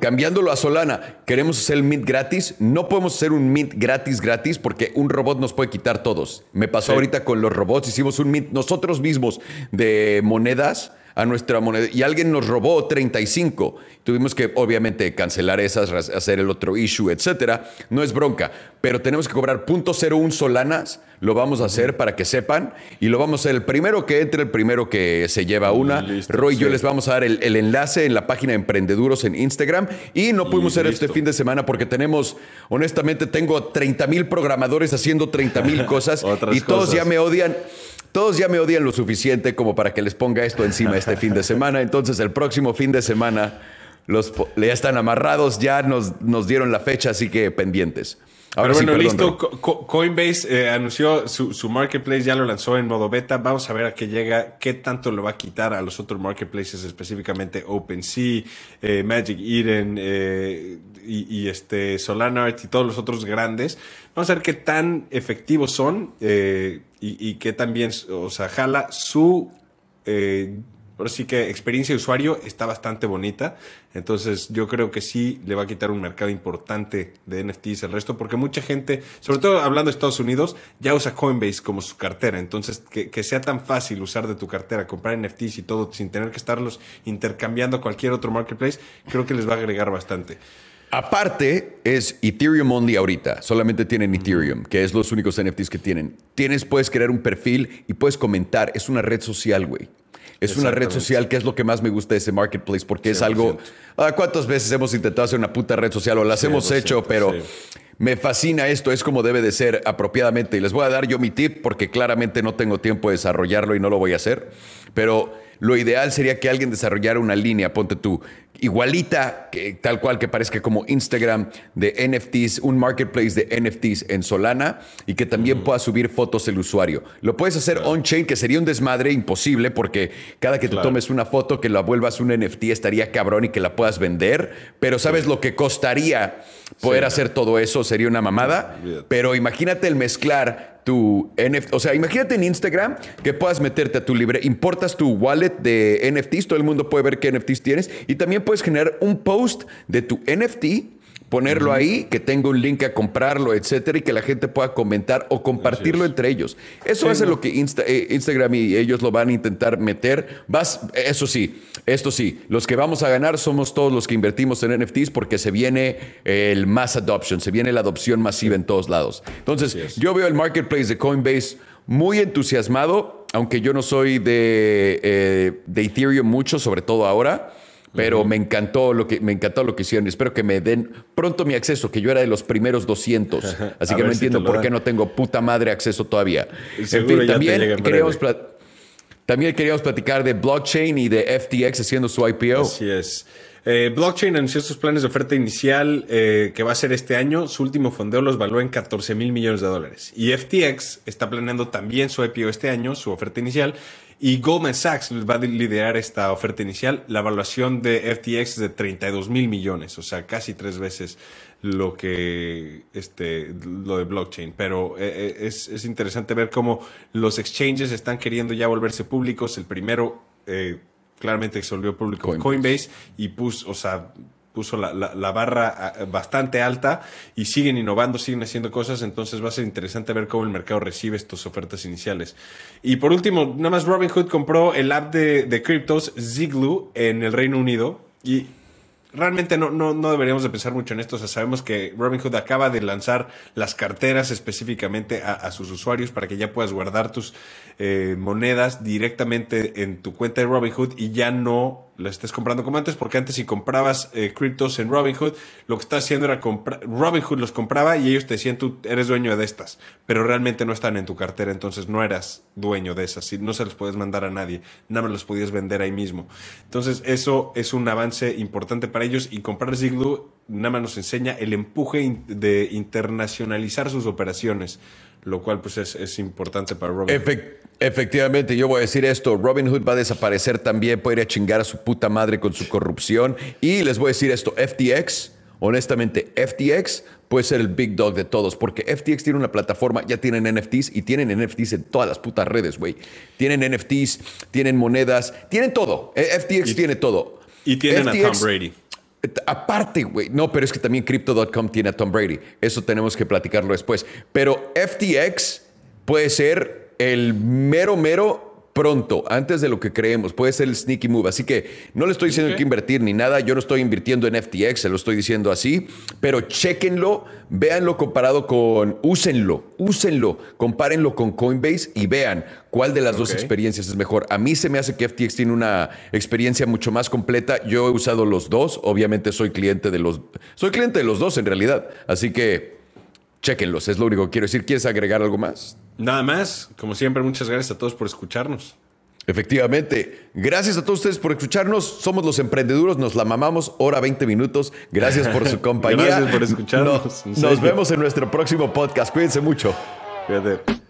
Cambiándolo a Solana, queremos hacer el Mint gratis, no podemos hacer un Mint gratis gratis porque un robot nos puede quitar todos. Me pasó ahorita con los robots, hicimos un Mint nosotros mismos de monedas a nuestra moneda y alguien nos robó 35. Tuvimos que obviamente cancelar esas, hacer el otro issue, etcétera. No es bronca, pero tenemos que cobrar 0.01 solanas, lo vamos a hacer para que sepan y lo vamos a hacer el primero que entre, el primero que se lleva una. Roy yo les vamos a dar el, enlace en la página de Emprendeduros en Instagram y no pudimos hacer este fin de semana porque tenemos, honestamente, tengo 30 mil programadores haciendo 30 mil cosas y todos ya me odian. Todos ya me odian lo suficiente como para que les ponga esto encima este fin de semana. Entonces, el próximo fin de semana, los ya están amarrados, ya nos, nos dieron la fecha, así que pendientes. Pero bueno, listo. Coinbase eh, anunció su, marketplace, ya lo lanzó en modo beta. Vamos a ver a qué llega, qué tanto lo va a quitar a los otros marketplaces, específicamente OpenSea, eh, Magic Eden, eh, y, y, este Solanart y todos los otros grandes. Vamos a ver qué tan efectivos son eh, y, y, qué también, o sea, jala su... Eh, ahora sí que experiencia de usuario está bastante bonita. Entonces yo creo que sí le va a quitar un mercado importante de NFTs el resto, porque mucha gente, sobre todo hablando de Estados Unidos, ya usa Coinbase como su cartera. Entonces que sea tan fácil usar de tu cartera, comprar NFTs y todo sin tener que estarlos intercambiando a cualquier otro marketplace, creo que les va a agregar bastante. Aparte, es Ethereum only ahorita. Solamente tienen Ethereum, que es los únicos NFTs que tienen. Tienes, puedes crear un perfil y puedes comentar. Es una red social, güey. Es una red social que es lo que más me gusta de ese marketplace porque es algo. Ah, ¿Cuántas veces hemos intentado hacer una puta red social o las hemos hecho? Pero me fascina esto, es como debe de ser apropiadamente. Y les voy a dar yo mi tip porque claramente no tengo tiempo de desarrollarlo y no lo voy a hacer. Pero lo ideal sería que alguien desarrollara una línea, ponte tú, igualita, que, tal cual que parezca como Instagram de NFTs, un marketplace de NFTs en Solana y que también puedas pueda subir fotos el usuario. Lo puedes hacer on-chain, que sería un desmadre imposible porque cada que tú tomes una foto que la vuelvas un NFT estaría cabrón y que la puedas vender, pero sabes lo que costaría poder hacer todo eso, sería una mamada. Pero imagínate el mezclar tu NFT, o sea, imagínate en Instagram que puedas meterte a tu libre, importas tu wallet de NFTs, todo el mundo puede ver qué NFTs tienes y también puedes generar un post de tu NFT ponerlo ahí, que tenga un link a comprarlo, etcétera, y que la gente pueda comentar o compartirlo entre ellos. Eso es lo que eh, Instagram y ellos lo van a intentar meter. Vas, eso sí, esto sí, los que vamos a ganar somos todos los que invertimos en NFTs porque se viene el mass adoption, se viene la adopción masiva en todos lados. Entonces, yo veo el marketplace de Coinbase muy entusiasmado, aunque yo no soy de, eh, de Ethereum mucho, sobre todo ahora. Pero me encantó lo que me encantó lo que hicieron. Espero que me den pronto mi acceso, que yo era de los primeros 200. Así que no entiendo por qué no tengo puta madre acceso todavía. en fin, también queríamos, también queríamos platicar de blockchain y de FTX haciendo su IPO. Así es. Eh, blockchain anunció sus planes de oferta inicial eh, que va a ser este año. Su último fondeo los való en 14 mil millones de dólares. Y FTX está planeando también su IPO este año, su oferta inicial, y Goldman Sachs va a liderar esta oferta inicial. La evaluación de FTX es de 32 mil millones, o sea, casi tres veces lo que este lo de blockchain pero eh, eh, es, es interesante ver cómo los exchanges están queriendo ya volverse públicos el primero eh, claramente se volvió público Coinbase. Coinbase y puso o sea puso la, barra ah, bastante alta y siguen innovando, siguen haciendo cosas, entonces va a ser interesante ver cómo el mercado recibe estas ofertas iniciales. Y por último, nada más Robinhood compró el app de, de criptos Ziglu en el Reino Unido y realmente no, no, no, deberíamos de pensar mucho en esto. sabemos que Robinhood acaba de lanzar las carteras específicamente a, sus usuarios para que ya puedas guardar tus eh, monedas directamente en tu cuenta de Robinhood y ya no las estés comprando como antes, porque antes si comprabas eh, criptos en Robinhood, lo que estás haciendo era comprar, Robinhood los compraba y ellos te decían tú eres dueño de estas, pero realmente no están en tu cartera, entonces no eras dueño de esas, y no se los puedes mandar a nadie, nada más los podías vender ahí mismo. Entonces eso es un avance importante para ellos y comprar Ziglu nada más nos enseña el empuje de internacionalizar sus operaciones, lo cual pues es, importante para Robin Efectivamente, yo voy a decir esto, Robin Hood va a desaparecer también, puede ir a chingar a su puta madre con su corrupción y les voy a decir esto, FTX, honestamente, FTX puede ser el big dog de todos, porque FTX tiene una plataforma, ya tienen NFTs y tienen NFTs en todas las putas redes, güey. Tienen NFTs, tienen monedas, tienen todo. Eh, FTX tiene todo. Y tienen a Tom Brady. Aparte, güey, no, pero es que también crypto.com tiene a Tom Brady. Eso tenemos que platicarlo después. Pero FTX puede ser el mero, mero pronto, antes de lo que creemos. Puede ser el sneaky move. Así que no le estoy diciendo que invertir ni nada. Yo no estoy invirtiendo en FTX, se lo estoy diciendo así. Pero chequenlo, véanlo comparado con. Úsenlo, úsenlo. Compárenlo con Coinbase y vean cuál de las dos experiencias es mejor. A mí se me hace que FTX tiene una experiencia mucho más completa. Yo he usado los dos. Obviamente soy cliente de los. Soy cliente de los dos en realidad. Así que. Chequenlos, es lo único que quiero decir. ¿Quieres agregar algo más? Nada más, como siempre, muchas gracias a todos por escucharnos. Efectivamente, gracias a todos ustedes por escucharnos. Somos los emprendeduros, nos la mamamos, hora 20 minutos. Gracias por su compañía. gracias por escucharnos. nos vemos en nuestro próximo podcast. Cuídense mucho. Cuídate.